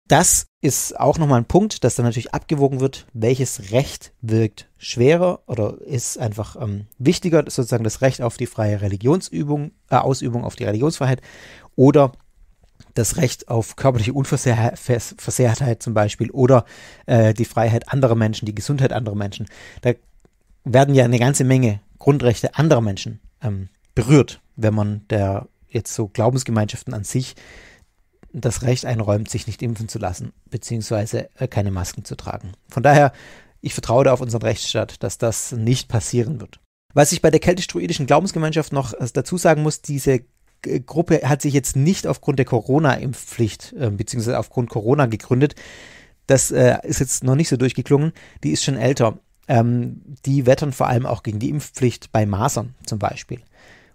Das ist auch nochmal ein Punkt, dass dann natürlich abgewogen wird, welches Recht wirkt schwerer oder ist einfach ähm, wichtiger, sozusagen das Recht auf die freie Religionsübung, äh, Ausübung auf die Religionsfreiheit oder das Recht auf körperliche Unversehrtheit zum Beispiel oder äh, die Freiheit anderer Menschen, die Gesundheit anderer Menschen. Da werden ja eine ganze Menge Grundrechte anderer Menschen ähm, berührt, wenn man der jetzt so Glaubensgemeinschaften an sich äh, das Recht einräumt, sich nicht impfen zu lassen, beziehungsweise äh, keine Masken zu tragen. Von daher, ich vertraue da auf unseren Rechtsstaat, dass das nicht passieren wird. Was ich bei der keltisch-druidischen Glaubensgemeinschaft noch äh, dazu sagen muss, diese äh, Gruppe hat sich jetzt nicht aufgrund der Corona-Impfpflicht, äh, beziehungsweise aufgrund Corona gegründet. Das äh, ist jetzt noch nicht so durchgeklungen. Die ist schon älter. Ähm, die wettern vor allem auch gegen die Impfpflicht bei Masern zum Beispiel.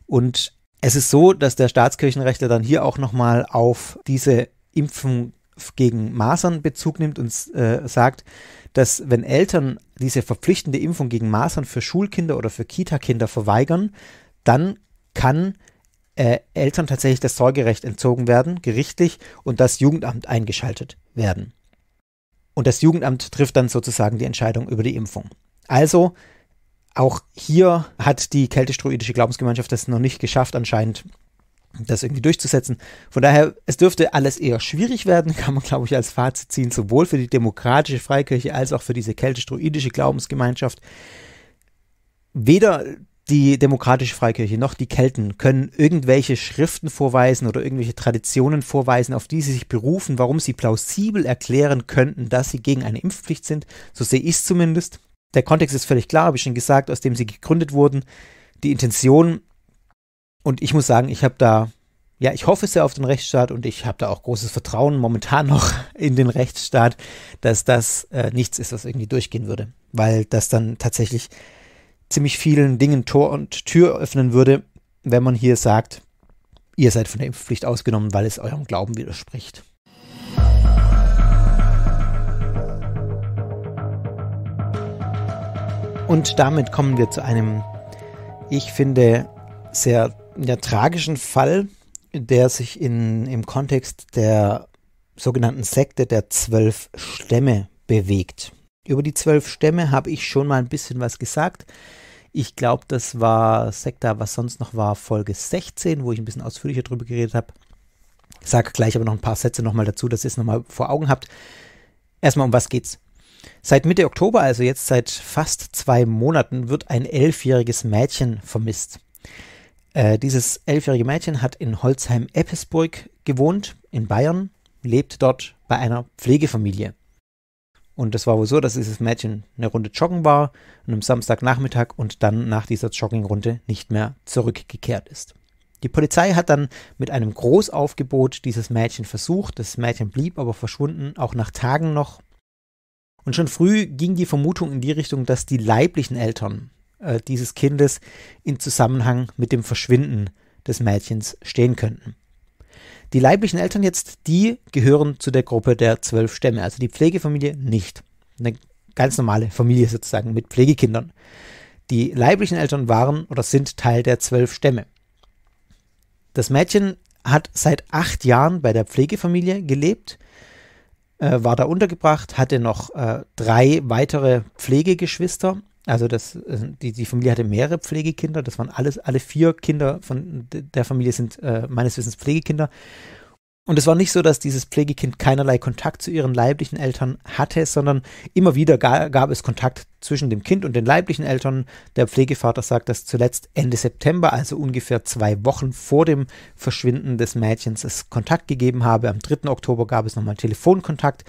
Und es ist so, dass der Staatskirchenrechtler dann hier auch nochmal auf diese Impfung gegen Masern Bezug nimmt und äh, sagt, dass wenn Eltern diese verpflichtende Impfung gegen Masern für Schulkinder oder für Kitakinder verweigern, dann kann äh, Eltern tatsächlich das Sorgerecht entzogen werden, gerichtlich, und das Jugendamt eingeschaltet werden. Und das Jugendamt trifft dann sozusagen die Entscheidung über die Impfung. Also auch hier hat die keltisch-druidische Glaubensgemeinschaft das noch nicht geschafft, anscheinend das irgendwie durchzusetzen. Von daher, es dürfte alles eher schwierig werden, kann man, glaube ich, als Fazit ziehen, sowohl für die demokratische Freikirche als auch für diese keltisch-druidische Glaubensgemeinschaft. Weder die demokratische Freikirche noch die Kelten können irgendwelche Schriften vorweisen oder irgendwelche Traditionen vorweisen, auf die sie sich berufen, warum sie plausibel erklären könnten, dass sie gegen eine Impfpflicht sind. So sehe ich es zumindest. Der Kontext ist völlig klar, habe ich schon gesagt, aus dem sie gegründet wurden. Die Intention. Und ich muss sagen, ich habe da, ja, ich hoffe sehr auf den Rechtsstaat und ich habe da auch großes Vertrauen momentan noch in den Rechtsstaat, dass das äh, nichts ist, was irgendwie durchgehen würde. Weil das dann tatsächlich ziemlich vielen Dingen Tor und Tür öffnen würde, wenn man hier sagt, ihr seid von der Impfpflicht ausgenommen, weil es eurem Glauben widerspricht. Und damit kommen wir zu einem, ich finde, sehr ja, tragischen Fall, der sich in, im Kontext der sogenannten Sekte der zwölf Stämme bewegt. Über die zwölf Stämme habe ich schon mal ein bisschen was gesagt. Ich glaube, das war Sekta, was sonst noch war, Folge 16, wo ich ein bisschen ausführlicher darüber geredet habe. Ich sage gleich aber noch ein paar Sätze nochmal dazu, dass ihr es nochmal vor Augen habt. Erstmal, um was geht's? Seit Mitte Oktober, also jetzt seit fast zwei Monaten, wird ein elfjähriges Mädchen vermisst. Äh, dieses elfjährige Mädchen hat in Holzheim-Eppesburg gewohnt, in Bayern, lebt dort bei einer Pflegefamilie. Und das war wohl so, dass dieses Mädchen eine Runde joggen war und am Samstagnachmittag und dann nach dieser Joggingrunde nicht mehr zurückgekehrt ist. Die Polizei hat dann mit einem Großaufgebot dieses Mädchen versucht. Das Mädchen blieb aber verschwunden, auch nach Tagen noch. Und schon früh ging die Vermutung in die Richtung, dass die leiblichen Eltern äh, dieses Kindes in Zusammenhang mit dem Verschwinden des Mädchens stehen könnten. Die leiblichen Eltern jetzt, die gehören zu der Gruppe der zwölf Stämme, also die Pflegefamilie nicht. Eine ganz normale Familie sozusagen mit Pflegekindern. Die leiblichen Eltern waren oder sind Teil der zwölf Stämme. Das Mädchen hat seit acht Jahren bei der Pflegefamilie gelebt äh, war da untergebracht, hatte noch äh, drei weitere Pflegegeschwister. Also das, äh, die, die Familie hatte mehrere Pflegekinder. Das waren alles, alle vier Kinder von der Familie sind äh, meines Wissens Pflegekinder. Und es war nicht so, dass dieses Pflegekind keinerlei Kontakt zu ihren leiblichen Eltern hatte, sondern immer wieder gab es Kontakt zwischen dem Kind und den leiblichen Eltern. Der Pflegevater sagt, dass zuletzt Ende September, also ungefähr zwei Wochen vor dem Verschwinden des Mädchens, es Kontakt gegeben habe. Am 3. Oktober gab es nochmal Telefonkontakt.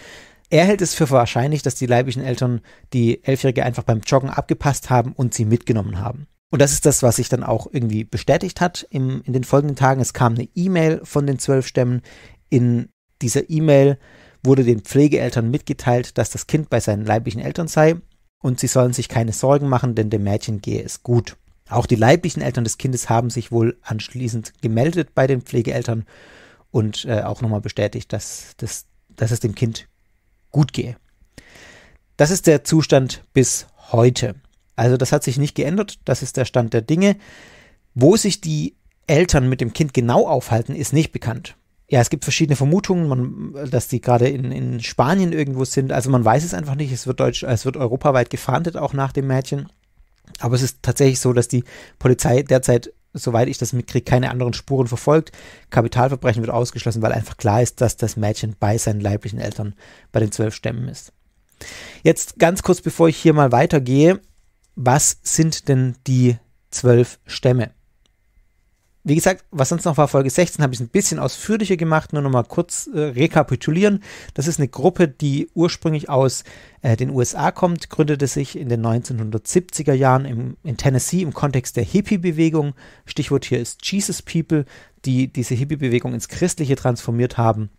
Er hält es für wahrscheinlich, dass die leiblichen Eltern die Elfjährige einfach beim Joggen abgepasst haben und sie mitgenommen haben. Und das ist das, was sich dann auch irgendwie bestätigt hat im, in den folgenden Tagen. Es kam eine E-Mail von den zwölf Stämmen. In dieser E-Mail wurde den Pflegeeltern mitgeteilt, dass das Kind bei seinen leiblichen Eltern sei und sie sollen sich keine Sorgen machen, denn dem Mädchen gehe es gut. Auch die leiblichen Eltern des Kindes haben sich wohl anschließend gemeldet bei den Pflegeeltern und äh, auch nochmal bestätigt, dass, dass, dass es dem Kind gut gehe. Das ist der Zustand bis heute. Also das hat sich nicht geändert, das ist der Stand der Dinge. Wo sich die Eltern mit dem Kind genau aufhalten, ist nicht bekannt. Ja, es gibt verschiedene Vermutungen, man, dass die gerade in, in, Spanien irgendwo sind. Also man weiß es einfach nicht. Es wird, Deutsch, es wird europaweit gefahndet, auch nach dem Mädchen. Aber es ist tatsächlich so, dass die Polizei derzeit, soweit ich das mitkriege, keine anderen Spuren verfolgt. Kapitalverbrechen wird ausgeschlossen, weil einfach klar ist, dass das Mädchen bei seinen leiblichen Eltern bei den zwölf Stämmen ist. Jetzt ganz kurz, bevor ich hier mal weitergehe, was sind denn die zwölf Stämme? Wie gesagt, was sonst noch war, Folge 16 habe ich ein bisschen ausführlicher gemacht, nur noch mal kurz äh, rekapitulieren. Das ist eine Gruppe, die ursprünglich aus äh, den USA kommt, gründete sich in den 1970er Jahren im, in Tennessee im Kontext der Hippie-Bewegung. Stichwort hier ist Jesus People, die diese Hippie-Bewegung ins Christliche transformiert haben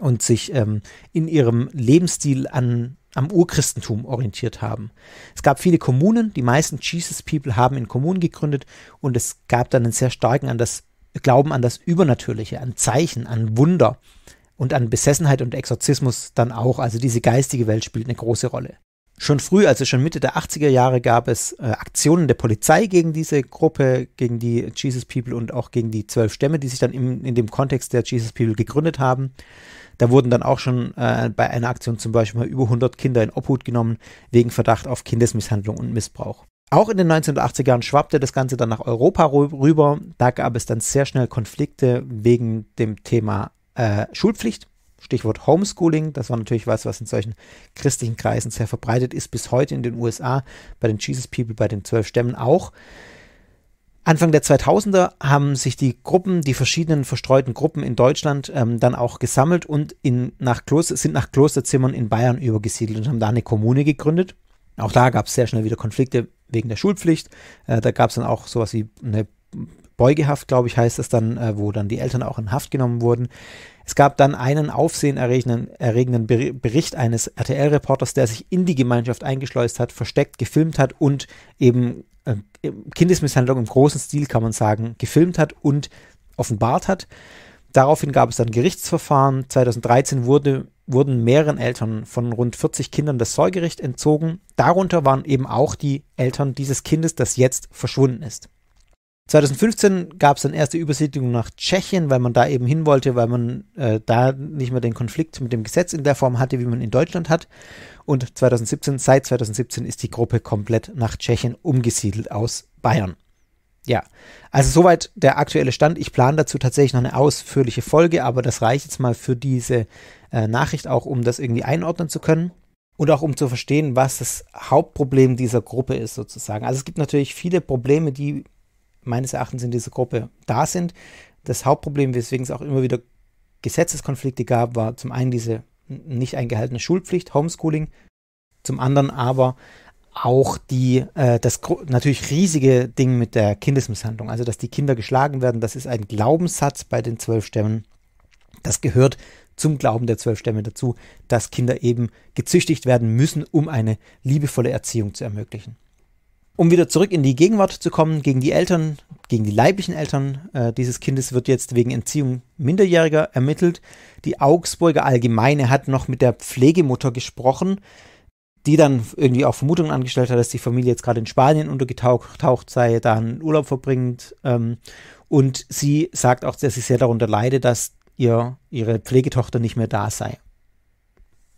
und sich ähm, in ihrem Lebensstil an am Urchristentum orientiert haben. Es gab viele Kommunen, die meisten Jesus People haben in Kommunen gegründet und es gab dann einen sehr starken an das Glauben an das Übernatürliche, an Zeichen, an Wunder und an Besessenheit und Exorzismus dann auch. Also diese geistige Welt spielt eine große Rolle. Schon früh, also schon Mitte der 80er Jahre, gab es äh, Aktionen der Polizei gegen diese Gruppe, gegen die Jesus People und auch gegen die zwölf Stämme, die sich dann im, in dem Kontext der Jesus People gegründet haben. Da wurden dann auch schon äh, bei einer Aktion zum Beispiel mal über 100 Kinder in Obhut genommen, wegen Verdacht auf Kindesmisshandlung und Missbrauch. Auch in den 1980 er Jahren schwappte das Ganze dann nach Europa rüber. Da gab es dann sehr schnell Konflikte wegen dem Thema äh, Schulpflicht. Stichwort Homeschooling, das war natürlich was, was in solchen christlichen Kreisen sehr verbreitet ist, bis heute in den USA, bei den Jesus People, bei den zwölf Stämmen auch. Anfang der 2000er haben sich die Gruppen, die verschiedenen verstreuten Gruppen in Deutschland ähm, dann auch gesammelt und in, nach Kloster, sind nach Klosterzimmern in Bayern übergesiedelt und haben da eine Kommune gegründet. Auch da gab es sehr schnell wieder Konflikte wegen der Schulpflicht. Äh, da gab es dann auch sowas wie eine Beugehaft, glaube ich, heißt das dann, äh, wo dann die Eltern auch in Haft genommen wurden. Es gab dann einen aufsehenerregenden erregenden Bericht eines RTL-Reporters, der sich in die Gemeinschaft eingeschleust hat, versteckt gefilmt hat und eben äh, Kindesmisshandlung im großen Stil, kann man sagen, gefilmt hat und offenbart hat. Daraufhin gab es dann Gerichtsverfahren. 2013 wurde, wurden mehreren Eltern von rund 40 Kindern das Sorgerecht entzogen. Darunter waren eben auch die Eltern dieses Kindes, das jetzt verschwunden ist. 2015 gab es dann erste Übersiedlung nach Tschechien, weil man da eben hin wollte, weil man äh, da nicht mehr den Konflikt mit dem Gesetz in der Form hatte, wie man in Deutschland hat. Und 2017, seit 2017 ist die Gruppe komplett nach Tschechien umgesiedelt aus Bayern. Ja, also soweit der aktuelle Stand. Ich plane dazu tatsächlich noch eine ausführliche Folge, aber das reicht jetzt mal für diese äh, Nachricht auch, um das irgendwie einordnen zu können und auch um zu verstehen, was das Hauptproblem dieser Gruppe ist sozusagen. Also es gibt natürlich viele Probleme, die meines Erachtens in dieser Gruppe da sind. Das Hauptproblem, weswegen es auch immer wieder Gesetzeskonflikte gab, war zum einen diese nicht eingehaltene Schulpflicht, Homeschooling, zum anderen aber auch die, äh, das natürlich riesige Ding mit der Kindesmisshandlung, also dass die Kinder geschlagen werden, das ist ein Glaubenssatz bei den zwölf Stämmen. Das gehört zum Glauben der zwölf Stämme dazu, dass Kinder eben gezüchtigt werden müssen, um eine liebevolle Erziehung zu ermöglichen. Um wieder zurück in die Gegenwart zu kommen, gegen die Eltern, gegen die leiblichen Eltern äh, dieses Kindes wird jetzt wegen Entziehung Minderjähriger ermittelt. Die Augsburger Allgemeine hat noch mit der Pflegemutter gesprochen, die dann irgendwie auch Vermutungen angestellt hat, dass die Familie jetzt gerade in Spanien untergetaucht sei, da einen Urlaub verbringt. Ähm, und sie sagt auch, dass sie sehr darunter leide, dass ihr, ihre Pflegetochter nicht mehr da sei.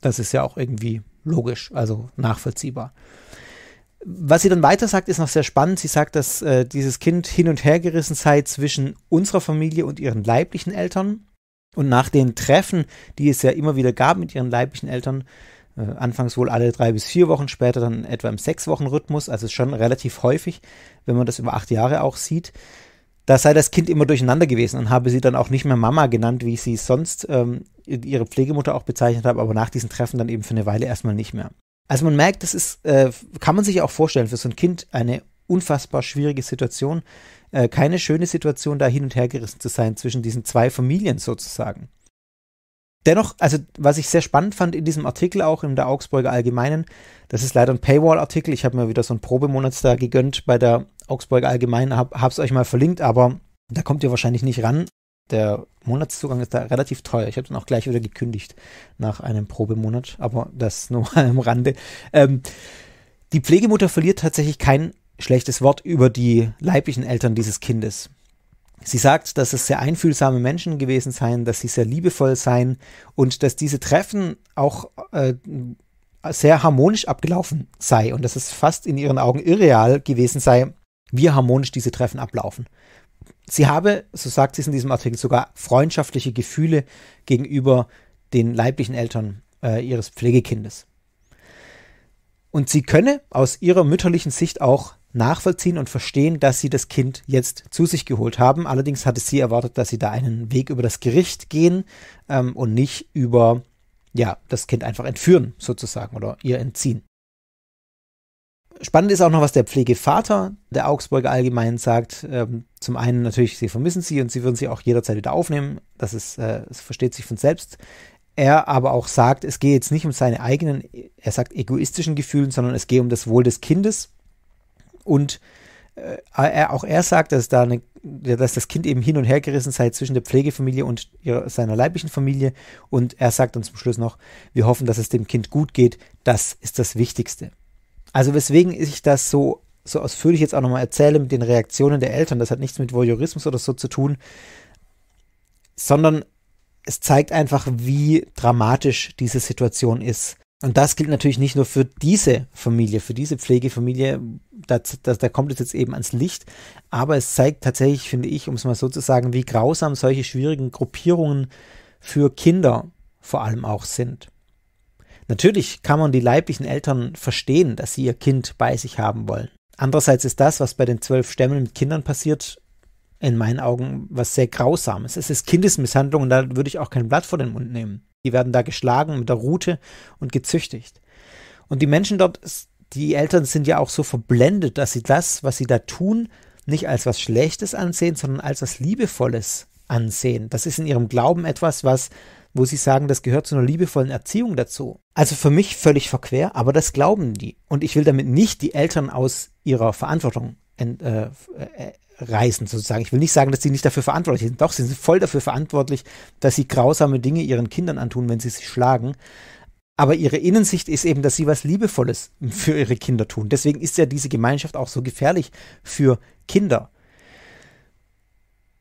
Das ist ja auch irgendwie logisch, also nachvollziehbar. Was sie dann weiter sagt, ist noch sehr spannend. Sie sagt, dass äh, dieses Kind hin und her gerissen sei zwischen unserer Familie und ihren leiblichen Eltern. Und nach den Treffen, die es ja immer wieder gab mit ihren leiblichen Eltern, äh, anfangs wohl alle drei bis vier Wochen, später dann etwa im Sechs-Wochen-Rhythmus, also schon relativ häufig, wenn man das über acht Jahre auch sieht, da sei das Kind immer durcheinander gewesen und habe sie dann auch nicht mehr Mama genannt, wie ich sie sonst ähm, ihre Pflegemutter auch bezeichnet habe, aber nach diesen Treffen dann eben für eine Weile erstmal nicht mehr. Also man merkt, das ist, äh, kann man sich auch vorstellen, für so ein Kind eine unfassbar schwierige Situation, äh, keine schöne Situation, da hin und her gerissen zu sein zwischen diesen zwei Familien sozusagen. Dennoch, also was ich sehr spannend fand in diesem Artikel auch in der Augsburger Allgemeinen, das ist leider ein Paywall-Artikel, ich habe mir wieder so einen Probemonat da gegönnt bei der Augsburger Allgemeinen, habe es euch mal verlinkt, aber da kommt ihr wahrscheinlich nicht ran der Monatszugang ist da relativ teuer. Ich habe dann auch gleich wieder gekündigt nach einem Probemonat, aber das nur am Rande. Ähm, die Pflegemutter verliert tatsächlich kein schlechtes Wort über die leiblichen Eltern dieses Kindes. Sie sagt, dass es sehr einfühlsame Menschen gewesen seien, dass sie sehr liebevoll seien und dass diese Treffen auch äh, sehr harmonisch abgelaufen sei und dass es fast in ihren Augen irreal gewesen sei, wie harmonisch diese Treffen ablaufen. Sie habe, so sagt sie es in diesem Artikel, sogar freundschaftliche Gefühle gegenüber den leiblichen Eltern äh, ihres Pflegekindes. Und sie könne aus ihrer mütterlichen Sicht auch nachvollziehen und verstehen, dass sie das Kind jetzt zu sich geholt haben. Allerdings hatte sie erwartet, dass sie da einen Weg über das Gericht gehen ähm, und nicht über ja, das Kind einfach entführen sozusagen oder ihr entziehen. Spannend ist auch noch, was der Pflegevater der Augsburger allgemein sagt. Ähm, Zum einen natürlich, sie vermissen sie und sie würden sie auch jederzeit wieder aufnehmen. Das ist, äh, es versteht sich von selbst. Er aber auch sagt, es gehe jetzt nicht um seine eigenen, er sagt egoistischen Gefühlen, sondern es gehe um das Wohl des Kindes. Und äh, er, auch er sagt, dass, da eine, dass das Kind eben hin und her gerissen sei zwischen der Pflegefamilie und ihrer, seiner leiblichen Familie. Und er sagt dann zum Schluss noch, wir hoffen, dass es dem Kind gut geht. Das ist das Wichtigste. Also weswegen ich das so, so ausführlich jetzt auch nochmal erzähle mit den Reaktionen der Eltern, das hat nichts mit Voyeurismus oder so zu tun, sondern es zeigt einfach, wie dramatisch diese Situation ist. Und das gilt natürlich nicht nur für diese Familie, für diese Pflegefamilie, da, da, da kommt es jetzt eben ans Licht, aber es zeigt tatsächlich, finde ich, um es mal so zu sagen, wie grausam solche schwierigen Gruppierungen für Kinder vor allem auch sind. Natürlich kann man die leiblichen Eltern verstehen, dass sie ihr Kind bei sich haben wollen. Andererseits ist das, was bei den zwölf Stämmen mit Kindern passiert, in meinen Augen was sehr Grausames. Es ist Kindesmisshandlung und da würde ich auch kein Blatt vor den Mund nehmen. Die werden da geschlagen mit der Rute und gezüchtigt. Und die Menschen dort, die Eltern sind ja auch so verblendet, dass sie das, was sie da tun, nicht als was Schlechtes ansehen, sondern als was Liebevolles ansehen. Das ist in ihrem Glauben etwas, was wo sie sagen, das gehört zu einer liebevollen Erziehung dazu. Also für mich völlig verquer, aber das glauben die. Und ich will damit nicht die Eltern aus ihrer Verantwortung ent, äh, äh, reißen, sozusagen. Ich will nicht sagen, dass sie nicht dafür verantwortlich sind. Doch, sie sind voll dafür verantwortlich, dass sie grausame Dinge ihren Kindern antun, wenn sie sich schlagen. Aber ihre Innensicht ist eben, dass sie was Liebevolles für ihre Kinder tun. Deswegen ist ja diese Gemeinschaft auch so gefährlich für Kinder.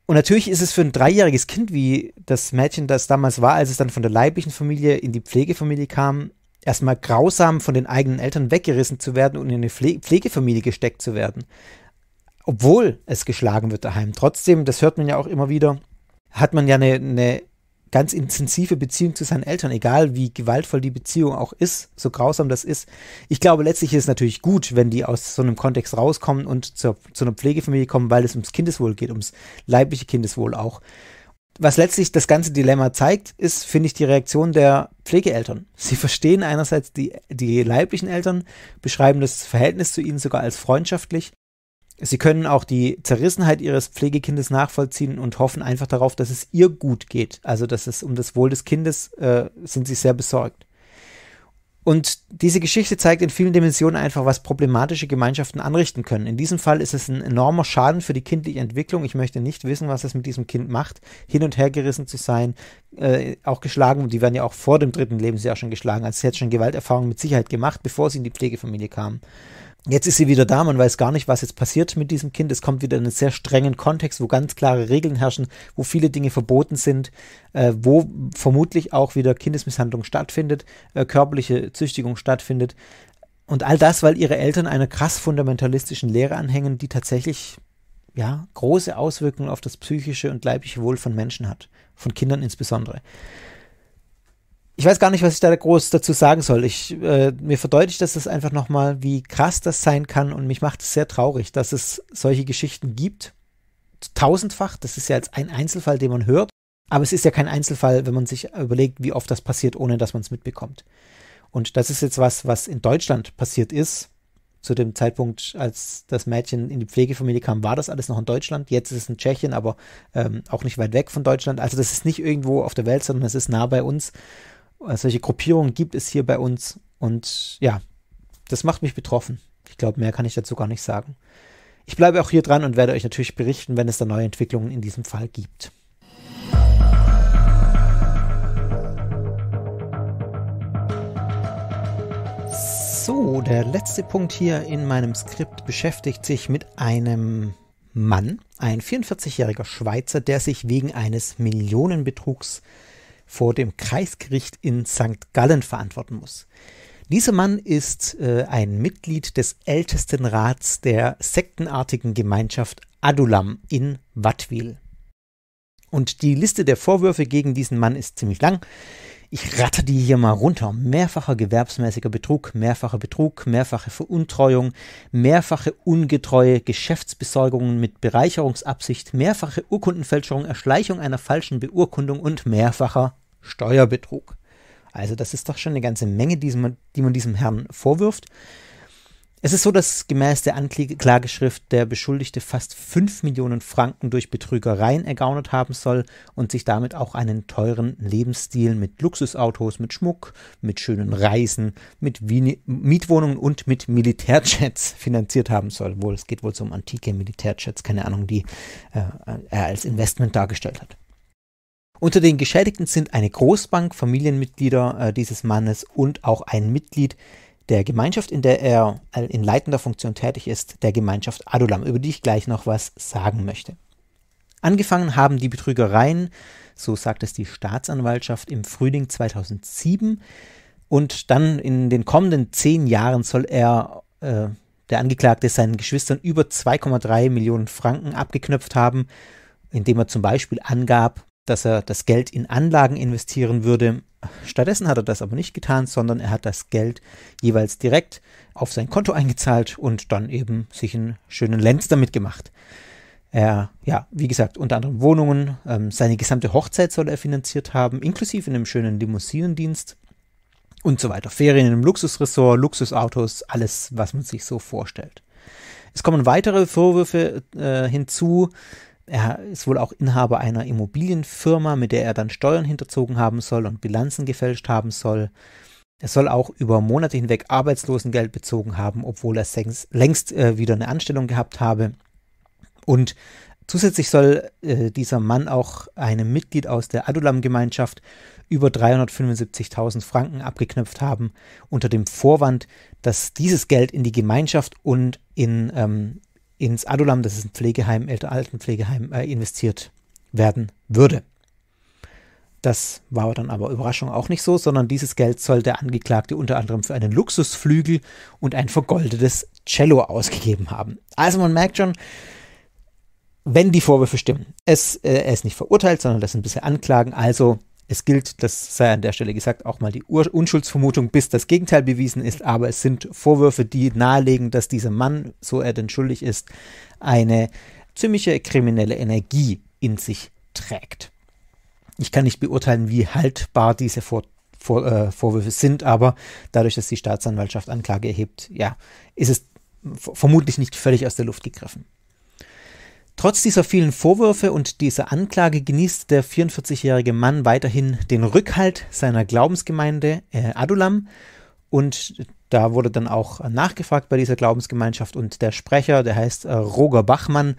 Und natürlich ist es für ein dreijähriges Kind, wie das Mädchen das damals war, als es dann von der leiblichen Familie in die Pflegefamilie kam, erstmal grausam von den eigenen Eltern weggerissen zu werden und in eine Pfle Pflegefamilie gesteckt zu werden. Obwohl es geschlagen wird daheim. Trotzdem, das hört man ja auch immer wieder, hat man ja eine, eine ganz intensive Beziehung zu seinen Eltern, egal wie gewaltvoll die Beziehung auch ist, so grausam das ist. Ich glaube, letztlich ist es natürlich gut, wenn die aus so einem Kontext rauskommen und zur, zu einer Pflegefamilie kommen, weil es ums Kindeswohl geht, ums leibliche Kindeswohl auch. Was letztlich das ganze Dilemma zeigt, ist, finde ich, die Reaktion der Pflegeeltern. Sie verstehen einerseits die, die leiblichen Eltern, beschreiben das Verhältnis zu ihnen sogar als freundschaftlich Sie können auch die Zerrissenheit ihres Pflegekindes nachvollziehen und hoffen einfach darauf, dass es ihr gut geht. Also, dass es um das Wohl des Kindes äh, sind sie sehr besorgt. Und diese Geschichte zeigt in vielen Dimensionen einfach, was problematische Gemeinschaften anrichten können. In diesem Fall ist es ein enormer Schaden für die kindliche Entwicklung. Ich möchte nicht wissen, was es mit diesem Kind macht, hin und her gerissen zu sein, äh, auch geschlagen. Die werden ja auch vor dem dritten Lebensjahr schon geschlagen. Also sie hat schon Gewalterfahrungen mit Sicherheit gemacht, bevor sie in die Pflegefamilie kamen. Jetzt ist sie wieder da, man weiß gar nicht, was jetzt passiert mit diesem Kind. Es kommt wieder in einen sehr strengen Kontext, wo ganz klare Regeln herrschen, wo viele Dinge verboten sind, äh, wo vermutlich auch wieder Kindesmisshandlung stattfindet, äh, körperliche Züchtigung stattfindet. Und all das, weil ihre Eltern einer krass fundamentalistischen Lehre anhängen, die tatsächlich ja, große Auswirkungen auf das psychische und leibliche Wohl von Menschen hat, von Kindern insbesondere ich weiß gar nicht, was ich da groß dazu sagen soll. Ich, äh, mir verdeutlicht das einfach nochmal, wie krass das sein kann und mich macht es sehr traurig, dass es solche Geschichten gibt. Tausendfach, das ist ja jetzt ein Einzelfall, den man hört, aber es ist ja kein Einzelfall, wenn man sich überlegt, wie oft das passiert, ohne dass man es mitbekommt. Und das ist jetzt was, was in Deutschland passiert ist. Zu dem Zeitpunkt, als das Mädchen in die Pflegefamilie kam, war das alles noch in Deutschland. Jetzt ist es in Tschechien, aber ähm, auch nicht weit weg von Deutschland. Also das ist nicht irgendwo auf der Welt, sondern es ist nah bei uns. Äh, solche Gruppierungen gibt es hier bei uns. Und ja, das macht mich betroffen. Ich glaube, mehr kann ich dazu gar nicht sagen. Ich bleibe auch hier dran und werde euch natürlich berichten, wenn es da neue Entwicklungen in diesem Fall gibt. So, der letzte Punkt hier in meinem Skript beschäftigt sich mit einem Mann, ein 44-jähriger Schweizer, der sich wegen eines Millionenbetrugs äh, vor dem Kreisgericht in St. Gallen verantworten muss. Dieser Mann ist äh, ein Mitglied des Ältestenrats der sektenartigen Gemeinschaft Adulam in Wattwil. Und die Liste der Vorwürfe gegen diesen Mann ist ziemlich lang. Ich ratte die hier mal runter. Mehrfacher gewerbsmäßiger Betrug, mehrfacher Betrug, mehrfache Veruntreuung, mehrfache ungetreue Geschäftsbesorgungen mit Bereicherungsabsicht, mehrfache Urkundenfälschung, Erschleichung einer falschen Beurkundung und mehrfacher Steuerbetrug. Also das ist doch schon eine ganze Menge, die man, diesem Herrn vorwirft. Es ist so, dass gemäß der Anklageschrift der Beschuldigte fast 5 Millionen Franken durch Betrügereien ergaunert haben soll und sich damit auch einen teuren Lebensstil mit Luxusautos, mit Schmuck, mit schönen Reisen, mit Mietwohnungen und mit Militärjets finanziert haben soll. Wohl, es geht wohl so um antike Militärjets, keine Ahnung, die äh, er als Investment dargestellt hat. Unter den Geschädigten sind eine Großbank, Familienmitglieder äh, dieses Mannes und auch ein Mitglied der Gemeinschaft, in der er äh, in leitender Funktion tätig ist, der Gemeinschaft Adulam, über die ich gleich noch was sagen möchte. Angefangen haben die Betrügereien, so sagt es die Staatsanwaltschaft, im Frühling 2007 und dann in den kommenden zehn Jahren soll er, äh, der Angeklagte, seinen Geschwistern über 2,3 Millionen Franken abgeknöpft haben, indem er zum Beispiel angab, dass er das Geld in Anlagen investieren würde. Stattdessen hat er das aber nicht getan, sondern er hat das Geld jeweils direkt auf sein Konto eingezahlt und dann eben sich einen schönen Lenz damit gemacht. Er, ja, wie gesagt, unter anderem Wohnungen, ähm, seine gesamte Hochzeit soll er finanziert haben, inklusive einem schönen Limousinendienst und so weiter. Ferien im Luxusressort, Luxusautos, alles, was man sich so vorstellt. Es kommen weitere Vorwürfe äh, hinzu. Er ist wohl auch Inhaber einer Immobilienfirma, mit der er dann Steuern hinterzogen haben soll und Bilanzen gefälscht haben soll. Er soll auch über Monate hinweg Arbeitslosengeld bezogen haben, obwohl er längst äh, wieder eine Anstellung gehabt habe. Und zusätzlich soll äh, dieser Mann auch einem Mitglied aus der Adulam-Gemeinschaft über 375.000 Franken abgeknüpft haben, unter dem Vorwand, dass dieses Geld in die Gemeinschaft und in ähm, ins Adulam, das ist ein Pflegeheim, älter Altenpflegeheim, äh, investiert werden würde. Das war dann aber Überraschung auch nicht so, sondern dieses Geld soll der Angeklagte unter anderem für einen Luxusflügel und ein vergoldetes Cello ausgegeben haben. Also man merkt schon, wenn die Vorwürfe stimmen, es, äh, er ist nicht verurteilt, sondern das sind bisher Anklagen, also es gilt, das sei an der Stelle gesagt, auch mal die Ur Unschuldsvermutung, bis das Gegenteil bewiesen ist, aber es sind Vorwürfe, die nahelegen, dass dieser Mann, so er denn schuldig ist, eine ziemliche kriminelle Energie in sich trägt. Ich kann nicht beurteilen, wie haltbar diese Vor Vor äh, Vorwürfe sind, aber dadurch, dass die Staatsanwaltschaft Anklage erhebt, ja, ist es vermutlich nicht völlig aus der Luft gegriffen. Trotz dieser vielen Vorwürfe und dieser Anklage genießt der 44-jährige Mann weiterhin den Rückhalt seiner Glaubensgemeinde äh, Adulam und da wurde dann auch nachgefragt bei dieser Glaubensgemeinschaft und der Sprecher, der heißt äh, Roger Bachmann,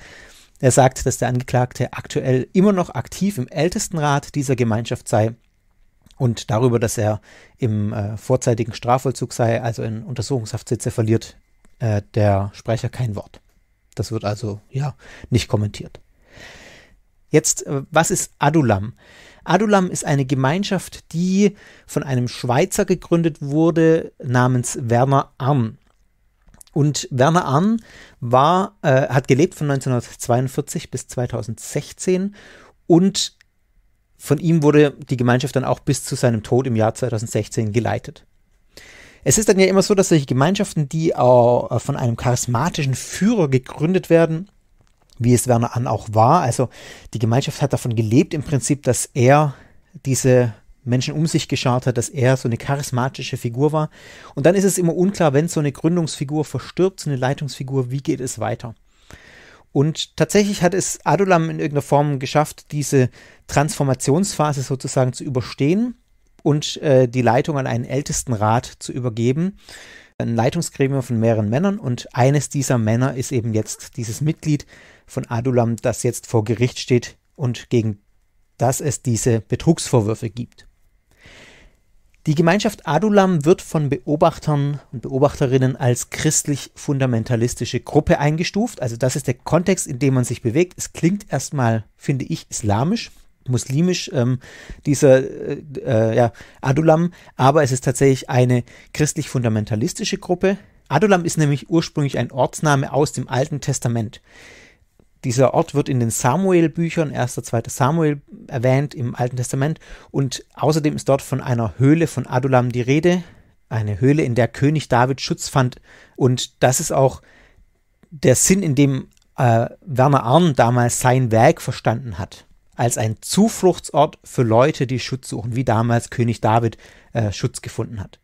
er sagt, dass der Angeklagte aktuell immer noch aktiv im Ältestenrat dieser Gemeinschaft sei und darüber, dass er im äh, vorzeitigen Strafvollzug sei, also in Untersuchungshaftsitze verliert äh, der Sprecher kein Wort. Das wird also, ja, nicht kommentiert. Jetzt, äh, was ist Adulam? Adulam ist eine Gemeinschaft, die von einem Schweizer gegründet wurde namens Werner Arn. Und Werner Arn war, äh, hat gelebt von 1942 bis 2016 und von ihm wurde die Gemeinschaft dann auch bis zu seinem Tod im Jahr 2016 geleitet. Es ist dann ja immer so, dass solche Gemeinschaften, die auch von einem charismatischen Führer gegründet werden, wie es Werner Ann auch war, also die Gemeinschaft hat davon gelebt im Prinzip, dass er diese Menschen um sich geschart hat, dass er so eine charismatische Figur war. Und dann ist es immer unklar, wenn so eine Gründungsfigur verstirbt, so eine Leitungsfigur, wie geht es weiter? Und tatsächlich hat es Adulam in irgendeiner Form geschafft, diese Transformationsphase sozusagen zu überstehen und äh, die Leitung an einen Ältestenrat zu übergeben. Ein Leitungsgremium von mehreren Männern und eines dieser Männer ist eben jetzt dieses Mitglied von Adulam, das jetzt vor Gericht steht und gegen das es diese Betrugsvorwürfe gibt. Die Gemeinschaft Adulam wird von Beobachtern und Beobachterinnen als christlich-fundamentalistische Gruppe eingestuft. Also das ist der Kontext, in dem man sich bewegt. Es klingt erstmal, finde ich, islamisch muslimisch, ähm, dieser äh, äh, ja, Adulam, aber es ist tatsächlich eine christlich-fundamentalistische Gruppe. Adulam ist nämlich ursprünglich ein Ortsname aus dem Alten Testament. Dieser Ort wird in den Samuel-Büchern, 1. und 2. Samuel, erwähnt im Alten Testament und außerdem ist dort von einer Höhle von Adulam die Rede, eine Höhle, in der König David Schutz fand und das ist auch der Sinn, in dem äh, Werner Arn damals sein Werk verstanden hat als ein Zufluchtsort für Leute, die Schutz suchen, wie damals König David äh, Schutz gefunden hat.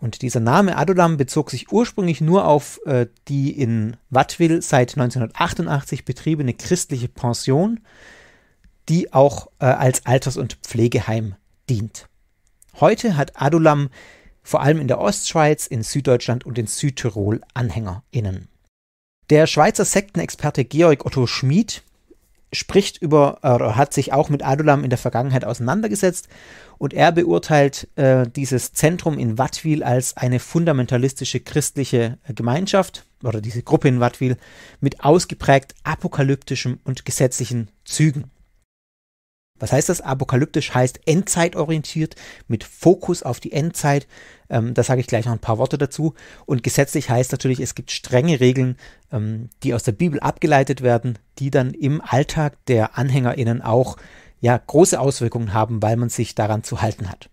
Und dieser Name Adulam bezog sich ursprünglich nur auf äh, die in Wattwil seit 1988 betriebene christliche Pension, die auch äh, als Alters- und Pflegeheim dient. Heute hat Adulam vor allem in der Ostschweiz, in Süddeutschland und in Südtirol AnhängerInnen. Der Schweizer Sektenexperte Georg Otto Schmid spricht über, oder hat sich auch mit Adulam in der Vergangenheit auseinandergesetzt und er beurteilt äh, dieses Zentrum in Wattwil als eine fundamentalistische christliche äh, Gemeinschaft oder diese Gruppe in Wattwil mit ausgeprägt apokalyptischen und gesetzlichen Zügen. Was heißt das? Apokalyptisch heißt endzeitorientiert mit Fokus auf die Endzeit. Ähm, da sage ich gleich noch ein paar Worte dazu. Und gesetzlich heißt natürlich, es gibt strenge Regeln, ähm, die aus der Bibel abgeleitet werden, die dann im Alltag der AnhängerInnen auch ja, große Auswirkungen haben, weil man sich daran zu halten hat.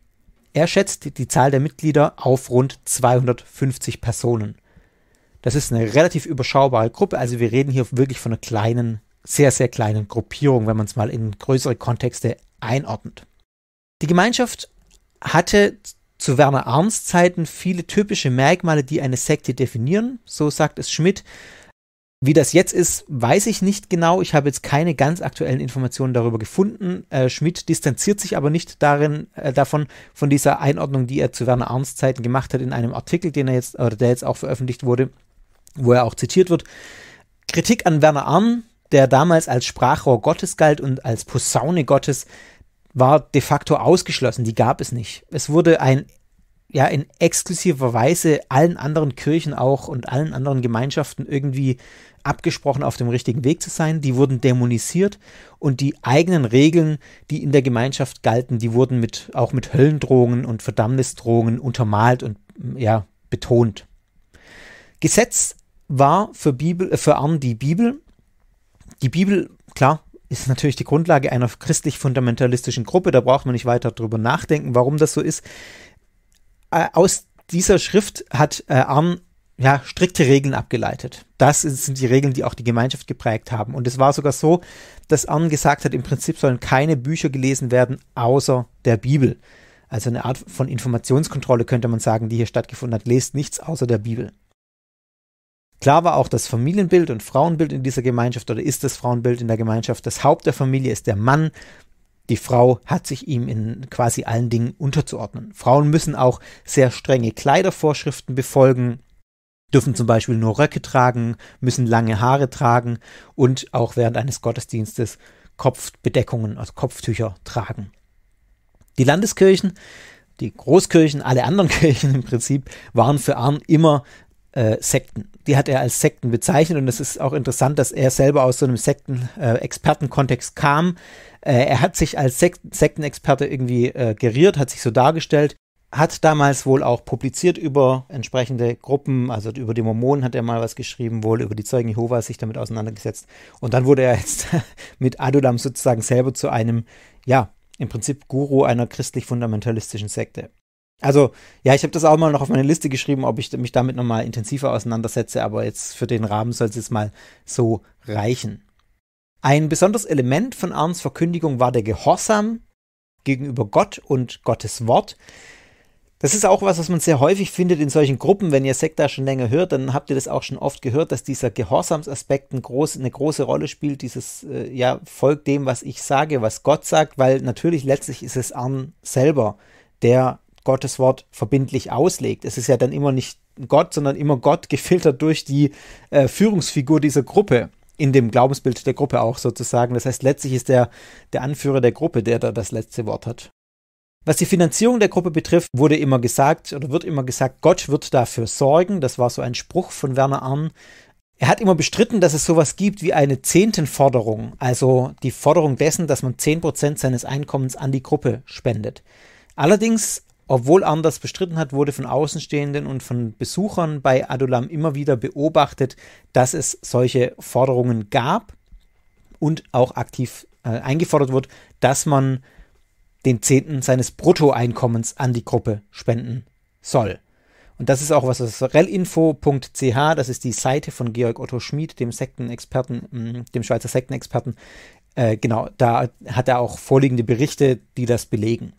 Er schätzt die Zahl der Mitglieder auf rund 250 Personen. Das ist eine relativ überschaubare Gruppe, also wir reden hier wirklich von einer kleinen sehr, sehr kleinen Gruppierung, wenn man es mal in größere Kontexte einordnet. Die Gemeinschaft hatte zu Werner Arns Zeiten viele typische Merkmale, die eine Sekte definieren, so sagt es Schmidt. Wie das jetzt ist, weiß ich nicht genau. Ich habe jetzt keine ganz aktuellen Informationen darüber gefunden. Äh, Schmidt distanziert sich aber nicht darin, äh, davon, von dieser Einordnung, die er zu Werner Arns Zeiten gemacht hat, in einem Artikel, den er jetzt, oder der jetzt auch veröffentlicht wurde, wo er auch zitiert wird. Kritik an Werner Arn der damals als Sprachrohr Gottes galt und als Posaune Gottes, war de facto ausgeschlossen. Die gab es nicht. Es wurde ein ja in exklusiver Weise allen anderen Kirchen auch und allen anderen Gemeinschaften irgendwie abgesprochen, auf dem richtigen Weg zu sein. Die wurden dämonisiert und die eigenen Regeln, die in der Gemeinschaft galten, die wurden mit auch mit Höllendrohungen und Verdammnisdrohungen untermalt und ja betont. Gesetz war für Bibel äh, für Arn die Bibel die Bibel, klar, ist natürlich die Grundlage einer christlich-fundamentalistischen Gruppe. Da braucht man nicht weiter drüber nachdenken, warum das so ist. Äh, aus dieser Schrift hat äh, Arn ja, strikte Regeln abgeleitet. Das sind die Regeln, die auch die Gemeinschaft geprägt haben. Und es war sogar so, dass Arn gesagt hat, im Prinzip sollen keine Bücher gelesen werden außer der Bibel. Also eine Art von Informationskontrolle könnte man sagen, die hier stattgefunden hat. Lest nichts außer der Bibel. Klar war auch das Familienbild und Frauenbild in dieser Gemeinschaft oder ist das Frauenbild in der Gemeinschaft. Das Haupt der Familie ist der Mann. Die Frau hat sich ihm in quasi allen Dingen unterzuordnen. Frauen müssen auch sehr strenge Kleidervorschriften befolgen, dürfen zum Beispiel nur Röcke tragen, müssen lange Haare tragen und auch während eines Gottesdienstes Kopfbedeckungen, also Kopftücher tragen. Die Landeskirchen, die Großkirchen, alle anderen Kirchen im Prinzip waren für Arn immer äh, Sekten die hat er als Sekten bezeichnet und es ist auch interessant, dass er selber aus so einem Sekten-Experten-Kontext äh, kam. Äh, er hat sich als Sek Sektenexperte irgendwie äh, geriert, hat sich so dargestellt, hat damals wohl auch publiziert über entsprechende Gruppen, also über die Mormonen hat er mal was geschrieben, wohl über die Zeugen Jehovas sich damit auseinandergesetzt. Und dann wurde er jetzt mit Adulam sozusagen selber zu einem, ja, im Prinzip Guru einer christlich-fundamentalistischen Sekte. Also, ja, ich habe das auch mal noch auf meine Liste geschrieben, ob ich mich damit nochmal intensiver auseinandersetze, aber jetzt für den Rahmen soll es jetzt mal so reichen. Ein besonderes Element von Arns Verkündigung war der Gehorsam gegenüber Gott und Gottes Wort. Das ist auch was, was man sehr häufig findet in solchen Gruppen. Wenn ihr Sekta schon länger hört, dann habt ihr das auch schon oft gehört, dass dieser Gehorsamsaspekt eine große, eine große Rolle spielt. Dieses, äh, ja, folgt dem, was ich sage, was Gott sagt, weil natürlich letztlich ist es Arn selber, der Gottes Wort verbindlich auslegt. Es ist ja dann immer nicht Gott, sondern immer Gott gefiltert durch die äh, Führungsfigur dieser Gruppe, in dem Glaubensbild der Gruppe auch sozusagen. Das heißt, letztlich ist der, der Anführer der Gruppe, der da das letzte Wort hat. Was die Finanzierung der Gruppe betrifft, wurde immer gesagt oder wird immer gesagt, Gott wird dafür sorgen. Das war so ein Spruch von Werner Arn. Er hat immer bestritten, dass es sowas gibt wie eine Zehntenforderung, also die Forderung dessen, dass man 10% seines Einkommens an die Gruppe spendet. Allerdings obwohl Anders bestritten hat, wurde von Außenstehenden und von Besuchern bei Adulam immer wieder beobachtet, dass es solche Forderungen gab und auch aktiv äh, eingefordert wird, dass man den Zehnten seines Bruttoeinkommens an die Gruppe spenden soll. Und das ist auch was aus relinfo.ch, das ist die Seite von Georg Otto Schmid, dem Sektenexperten, mm, dem Schweizer Sektenexperten. Äh, genau, da hat er auch vorliegende Berichte, die das belegen.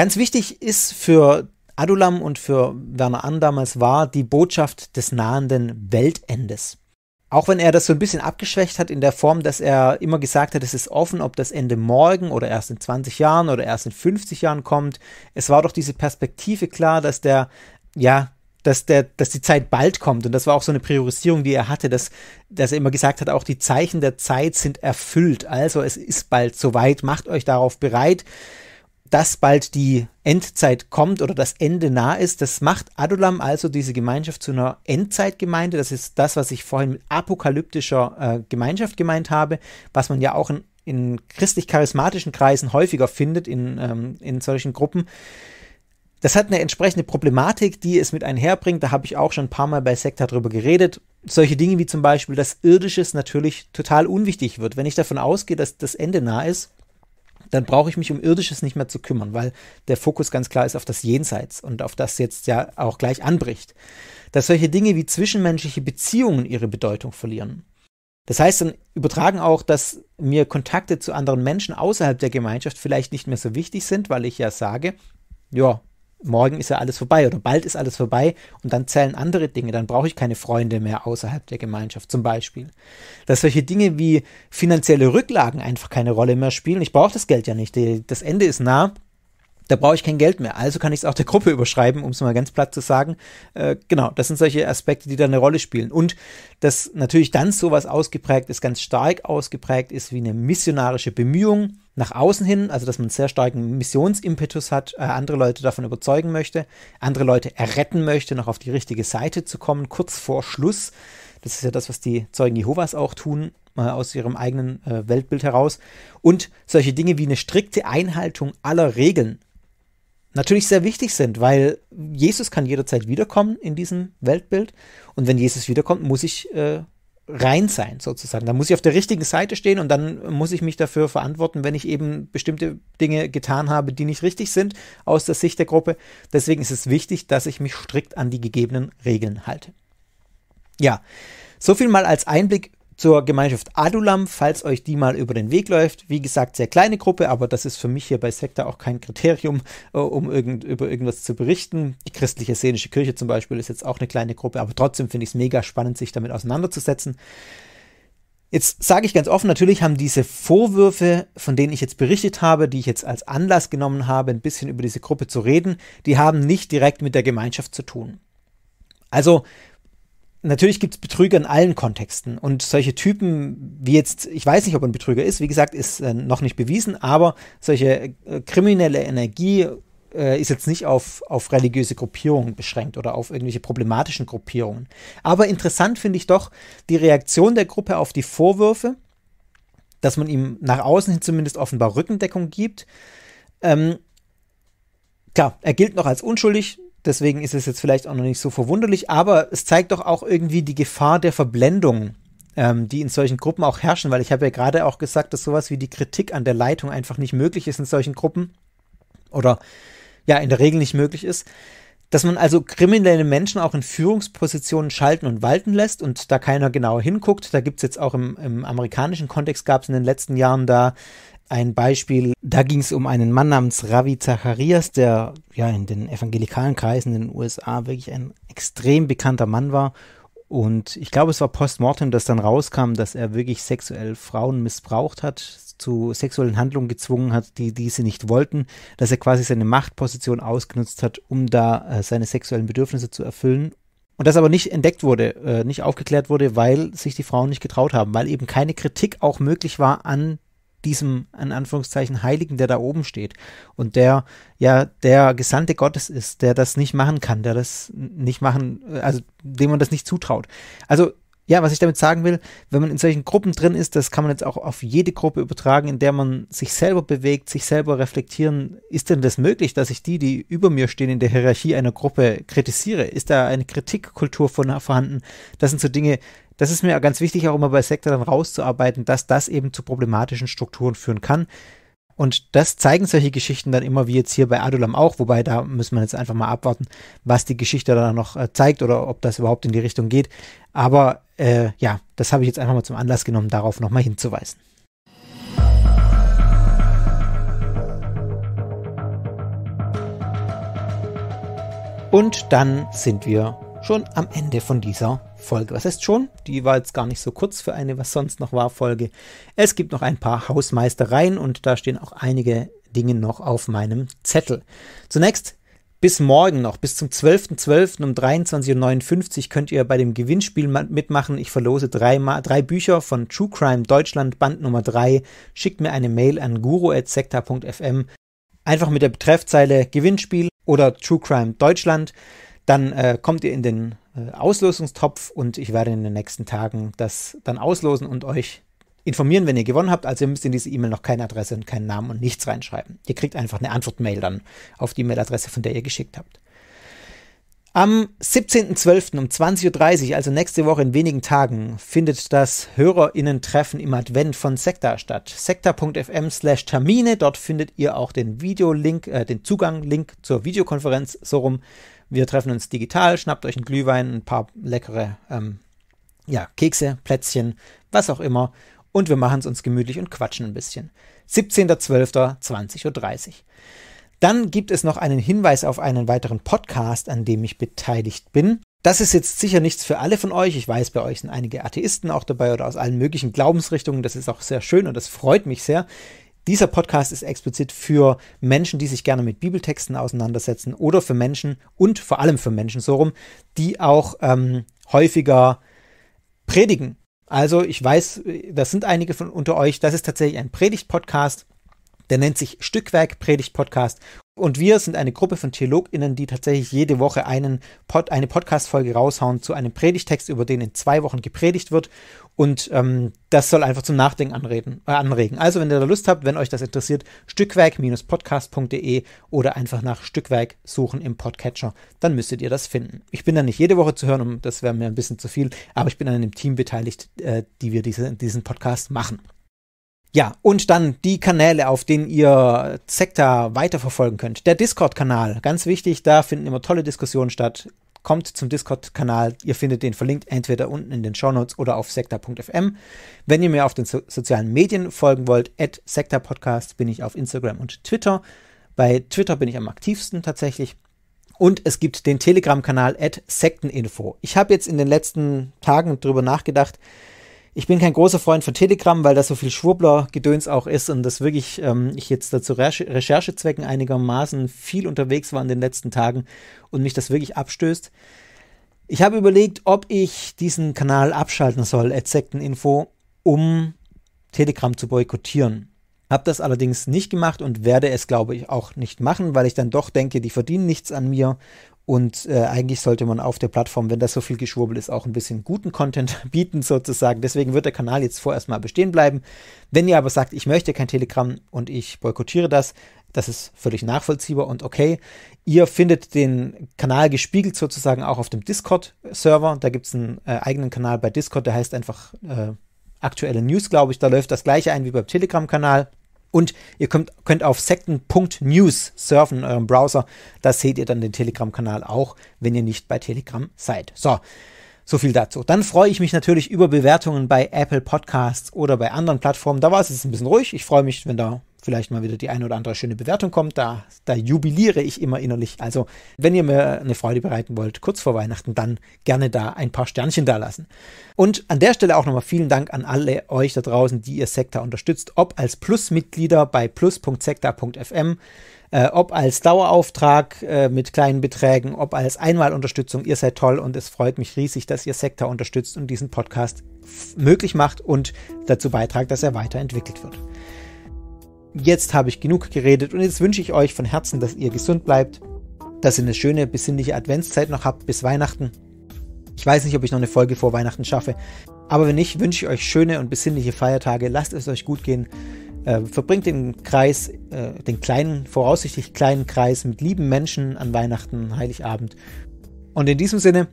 Ganz wichtig ist für Adulam und für Werner Ahn damals war die Botschaft des nahenden Weltendes. Auch wenn er das so ein bisschen abgeschwächt hat in der Form, dass er immer gesagt hat, es ist offen, ob das Ende morgen oder erst in 20 Jahren oder erst in 50 Jahren kommt. Es war doch diese Perspektive klar, dass der, ja, dass der, dass die Zeit bald kommt. Und das war auch so eine Priorisierung, die er hatte, dass, dass er immer gesagt hat, auch die Zeichen der Zeit sind erfüllt. Also es ist bald soweit, macht euch darauf bereit dass bald die Endzeit kommt oder das Ende nah ist. Das macht Adulam also diese Gemeinschaft zu einer Endzeitgemeinde. Das ist das, was ich vorhin mit apokalyptischer äh, Gemeinschaft gemeint habe, was man ja auch in, in christlich-charismatischen Kreisen häufiger findet, in, ähm, in solchen Gruppen. Das hat eine entsprechende Problematik, die es mit einherbringt. Da habe ich auch schon ein paar Mal bei Sekta drüber geredet. Solche Dinge wie zum Beispiel, dass Irdisches natürlich total unwichtig wird. Wenn ich davon ausgehe, dass das Ende nah ist, dann brauche ich mich um Irdisches nicht mehr zu kümmern, weil der Fokus ganz klar ist auf das Jenseits und auf das jetzt ja auch gleich anbricht. Dass solche Dinge wie zwischenmenschliche Beziehungen ihre Bedeutung verlieren. Das heißt dann übertragen auch, dass mir Kontakte zu anderen Menschen außerhalb der Gemeinschaft vielleicht nicht mehr so wichtig sind, weil ich ja sage, ja, morgen ist ja alles vorbei oder bald ist alles vorbei und dann zählen andere Dinge, dann brauche ich keine Freunde mehr außerhalb der Gemeinschaft zum Beispiel. Dass solche Dinge wie finanzielle Rücklagen einfach keine Rolle mehr spielen. Ich brauche das Geld ja nicht, das Ende ist nah. Da brauche ich kein Geld mehr, also kann ich es auch der Gruppe überschreiben, um es mal ganz platt zu sagen. Äh, genau, das sind solche Aspekte, die da eine Rolle spielen. Und dass natürlich dann sowas ausgeprägt ist, ganz stark ausgeprägt ist wie eine missionarische Bemühung, nach außen hin, also dass man einen sehr starken Missionsimpetus hat, äh, andere Leute davon überzeugen möchte, andere Leute erretten möchte, noch auf die richtige Seite zu kommen, kurz vor Schluss. Das ist ja das, was die Zeugen Jehovas auch tun, äh, aus ihrem eigenen äh, Weltbild heraus. Und solche Dinge wie eine strikte Einhaltung aller Regeln natürlich sehr wichtig sind, weil Jesus kann jederzeit wiederkommen in diesem Weltbild. Und wenn Jesus wiederkommt, muss ich äh, rein sein, sozusagen. Da muss ich auf der richtigen Seite stehen und dann muss ich mich dafür verantworten, wenn ich eben bestimmte Dinge getan habe, die nicht richtig sind aus der Sicht der Gruppe. Deswegen ist es wichtig, dass ich mich strikt an die gegebenen Regeln halte. Ja, so viel mal als Einblick, zur Gemeinschaft Adulam, falls euch die mal über den Weg läuft. Wie gesagt, sehr kleine Gruppe, aber das ist für mich hier bei Sekta auch kein Kriterium, äh, um irgend, über irgendwas zu berichten. Die christliche Essenische Kirche zum Beispiel ist jetzt auch eine kleine Gruppe, aber trotzdem finde ich es mega spannend, sich damit auseinanderzusetzen. Jetzt sage ich ganz offen, natürlich haben diese Vorwürfe, von denen ich jetzt berichtet habe, die ich jetzt als Anlass genommen habe, ein bisschen über diese Gruppe zu reden, die haben nicht direkt mit der Gemeinschaft zu tun. Also natürlich gibt es Betrüger in allen Kontexten. Und solche Typen wie jetzt, ich weiß nicht, ob er ein Betrüger ist, wie gesagt, ist äh, noch nicht bewiesen, aber solche äh, kriminelle Energie äh, ist jetzt nicht auf, auf religiöse Gruppierungen beschränkt oder auf irgendwelche problematischen Gruppierungen. Aber interessant finde ich doch die Reaktion der Gruppe auf die Vorwürfe, dass man ihm nach außen hin zumindest offenbar Rückendeckung gibt. Ähm, klar, er gilt noch als unschuldig, Deswegen ist es jetzt vielleicht auch noch nicht so verwunderlich, aber es zeigt doch auch irgendwie die Gefahr der Verblendung, ähm, die in solchen Gruppen auch herrschen, weil ich habe ja gerade auch gesagt, dass sowas wie die Kritik an der Leitung einfach nicht möglich ist in solchen Gruppen oder ja in der Regel nicht möglich ist. Dass man also kriminelle Menschen auch in Führungspositionen schalten und walten lässt und da keiner genau hinguckt. Da gibt es jetzt auch im, im amerikanischen Kontext, gab es in den letzten Jahren da ein Beispiel, da ging es um einen Mann namens Ravi Zacharias, der ja in den evangelikalen Kreisen in den USA wirklich ein extrem bekannter Mann war. Und ich glaube, es war postmortem, dass dann rauskam, dass er wirklich sexuell Frauen missbraucht hat, zu sexuellen Handlungen gezwungen hat, die diese nicht wollten, dass er quasi seine Machtposition ausgenutzt hat, um da äh, seine sexuellen Bedürfnisse zu erfüllen. Und das aber nicht entdeckt wurde, äh, nicht aufgeklärt wurde, weil sich die Frauen nicht getraut haben, weil eben keine Kritik auch möglich war an diesem, in Anführungszeichen, Heiligen, der da oben steht und der ja der Gesandte Gottes ist, der das nicht machen kann, der das nicht machen, also dem man das nicht zutraut. Also ja, was ich damit sagen will, wenn man in solchen Gruppen drin ist, das kann man jetzt auch auf jede Gruppe übertragen, in der man sich selber bewegt, sich selber reflektieren. Ist denn das möglich, dass ich die, die über mir stehen in der Hierarchie einer Gruppe, kritisiere? Ist da eine Kritikkultur von, vorhanden? Das sind so Dinge, das ist mir ganz wichtig, auch immer bei Sektor dann rauszuarbeiten, dass das eben zu problematischen Strukturen führen kann. Und das zeigen solche Geschichten dann immer, wie jetzt hier bei Adulam auch, wobei da müssen wir jetzt einfach mal abwarten, was die Geschichte dann noch äh, zeigt oder ob das überhaupt in die Richtung geht. Aber äh, ja, das habe ich jetzt einfach mal zum Anlass genommen, darauf nochmal hinzuweisen. Und dann sind wir schon am Ende von dieser Folge. Was heißt schon? Die war jetzt gar nicht so kurz für eine Was sonst noch war Folge. Es gibt noch ein paar Hausmeistereien und da stehen auch einige Dinge noch auf meinem Zettel. Zunächst bis morgen noch, bis zum 12.12. .12. um 23.59 Uhr könnt ihr bei dem Gewinnspiel mitmachen. Ich verlose drei, drei Bücher von True Crime Deutschland, Band Nummer 3. Schickt mir eine Mail an guru.sekta.fm. Einfach mit der Betreffzeile Gewinnspiel oder True Crime Deutschland. Dann äh, kommt ihr in den äh, Auslosungstopf und ich werde in den nächsten Tagen das dann auslosen und euch informieren, wenn ihr gewonnen habt. Also ihr müsst in diese E-Mail noch keine Adresse und keinen Namen und nichts reinschreiben. Ihr kriegt einfach eine Antwort-Mail dann auf die E-Mail-Adresse, von der ihr geschickt habt. Am 17.12. um 20.30 Uhr, also nächste Woche in wenigen Tagen, findet das HörerInnen-Treffen im Advent von Sekta statt. Sekta.fm slash Termine, dort findet ihr auch den Videolink, äh, den Zugang-Link zur Videokonferenz, so rum. Wir treffen uns digital, schnappt euch einen Glühwein, ein paar leckere ähm, ja, Kekse, Plätzchen, was auch immer. Und wir machen es uns gemütlich und quatschen ein bisschen. 17.12.20.30 Uhr. Dann gibt es noch einen Hinweis auf einen weiteren Podcast, an dem ich beteiligt bin. Das ist jetzt sicher nichts für alle von euch. Ich weiß, bei euch sind einige Atheisten auch dabei oder aus allen möglichen Glaubensrichtungen. Das ist auch sehr schön und das freut mich sehr. Dieser Podcast ist explizit für Menschen, die sich gerne mit Bibeltexten auseinandersetzen oder für Menschen und vor allem für Menschen so rum, die auch ähm, häufiger predigen. Also ich weiß, äh, das sind einige von unter euch. Das ist tatsächlich ein Predigt-Podcast. Der nennt sich Stückwerk Predigt Podcast. Und wir sind eine Gruppe von TheologInnen, die tatsächlich jede Woche einen Pod, eine Podcast-Folge raushauen zu einem Predigtext, über den in zwei Wochen gepredigt wird. Und ähm, das soll einfach zum Nachdenken anreden, äh, anregen. Also, wenn ihr da Lust habt, wenn euch das interessiert, stückwerk-podcast.de oder einfach nach Stückwerk suchen im Podcatcher, dann müsstet ihr das finden. Ich bin da nicht jede Woche zu hören, um, das wäre mir ein bisschen zu viel, aber ich bin an einem Team beteiligt, äh, die wir diese, diesen Podcast machen. Ja, und dann die Kanäle, auf denen ihr Sekta weiterverfolgen könnt. Der Discord-Kanal, ganz wichtig, da finden immer tolle Diskussionen statt. Kommt zum Discord-Kanal, ihr findet den verlinkt entweder unten in den Shownotes oder auf sekta.fm. Wenn ihr mir auf den so sozialen Medien folgen wollt, at sektapodcast bin ich auf Instagram und Twitter. Bei Twitter bin ich am aktivsten tatsächlich. Und es gibt den Telegram-Kanal at sekteninfo. Ich habe jetzt in den letzten Tagen darüber nachgedacht, ich bin kein großer Freund von Telegram, weil da so viel Schwurbler-Gedöns auch ist und das wirklich, ähm, ich jetzt dazu Recherchezwecken einigermaßen viel unterwegs war in den letzten Tagen und mich das wirklich abstößt. Ich habe überlegt, ob ich diesen Kanal abschalten soll, Sekteninfo, um Telegram zu boykottieren. Hab das allerdings nicht gemacht und werde es, glaube ich, auch nicht machen, weil ich dann doch denke, die verdienen nichts an mir und äh, eigentlich sollte man auf der Plattform, wenn das so viel Geschwurbel ist, auch ein bisschen guten Content bieten sozusagen. Deswegen wird der Kanal jetzt vorerst mal bestehen bleiben. Wenn ihr aber sagt, ich möchte kein Telegram und ich boykottiere das, das ist völlig nachvollziehbar und okay. Ihr findet den Kanal gespiegelt sozusagen auch auf dem Discord-Server. Da gibt es einen äh, eigenen Kanal bei Discord, der heißt einfach äh, aktuelle News, glaube ich. Da läuft das gleiche ein wie beim Telegram-Kanal. Und ihr könnt, könnt auf sekten.news surfen in eurem Browser. Da seht ihr dann den Telegram-Kanal auch, wenn ihr nicht bei Telegram seid. So, so viel dazu. Dann freue ich mich natürlich über Bewertungen bei Apple Podcasts oder bei anderen Plattformen. Da war es jetzt ein bisschen ruhig. Ich freue mich, wenn da vielleicht mal wieder die eine oder andere schöne Bewertung kommt. Da, da jubiliere ich immer innerlich. Also, wenn ihr mir eine Freude bereiten wollt, kurz vor Weihnachten, dann gerne da ein paar Sternchen da lassen. Und an der Stelle auch nochmal vielen Dank an alle euch da draußen, die ihr Sekta unterstützt, ob als Plus-Mitglieder bei plus.sekta.fm äh, ob als Dauerauftrag äh, mit kleinen Beträgen, ob als Einmalunterstützung. Ihr seid toll und es freut mich riesig, dass ihr Sektor unterstützt und diesen Podcast möglich macht und dazu beitragt, dass er weiterentwickelt wird. Jetzt habe ich genug geredet und jetzt wünsche ich euch von Herzen, dass ihr gesund bleibt, dass ihr eine schöne, besinnliche Adventszeit noch habt bis Weihnachten. Ich weiß nicht, ob ich noch eine Folge vor Weihnachten schaffe, aber wenn nicht, wünsche ich euch schöne und besinnliche Feiertage. Lasst es euch gut gehen. Äh, verbringt den Kreis, äh, den kleinen, voraussichtlich kleinen Kreis mit lieben Menschen an Weihnachten, Heiligabend. Und in diesem Sinne,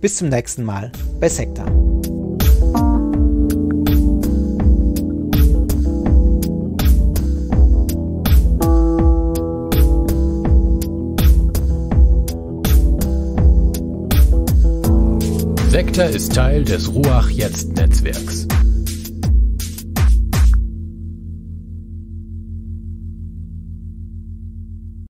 bis zum nächsten Mal bei Sekta. Collector ist Teil des Ruach Jetzt Netzwerks.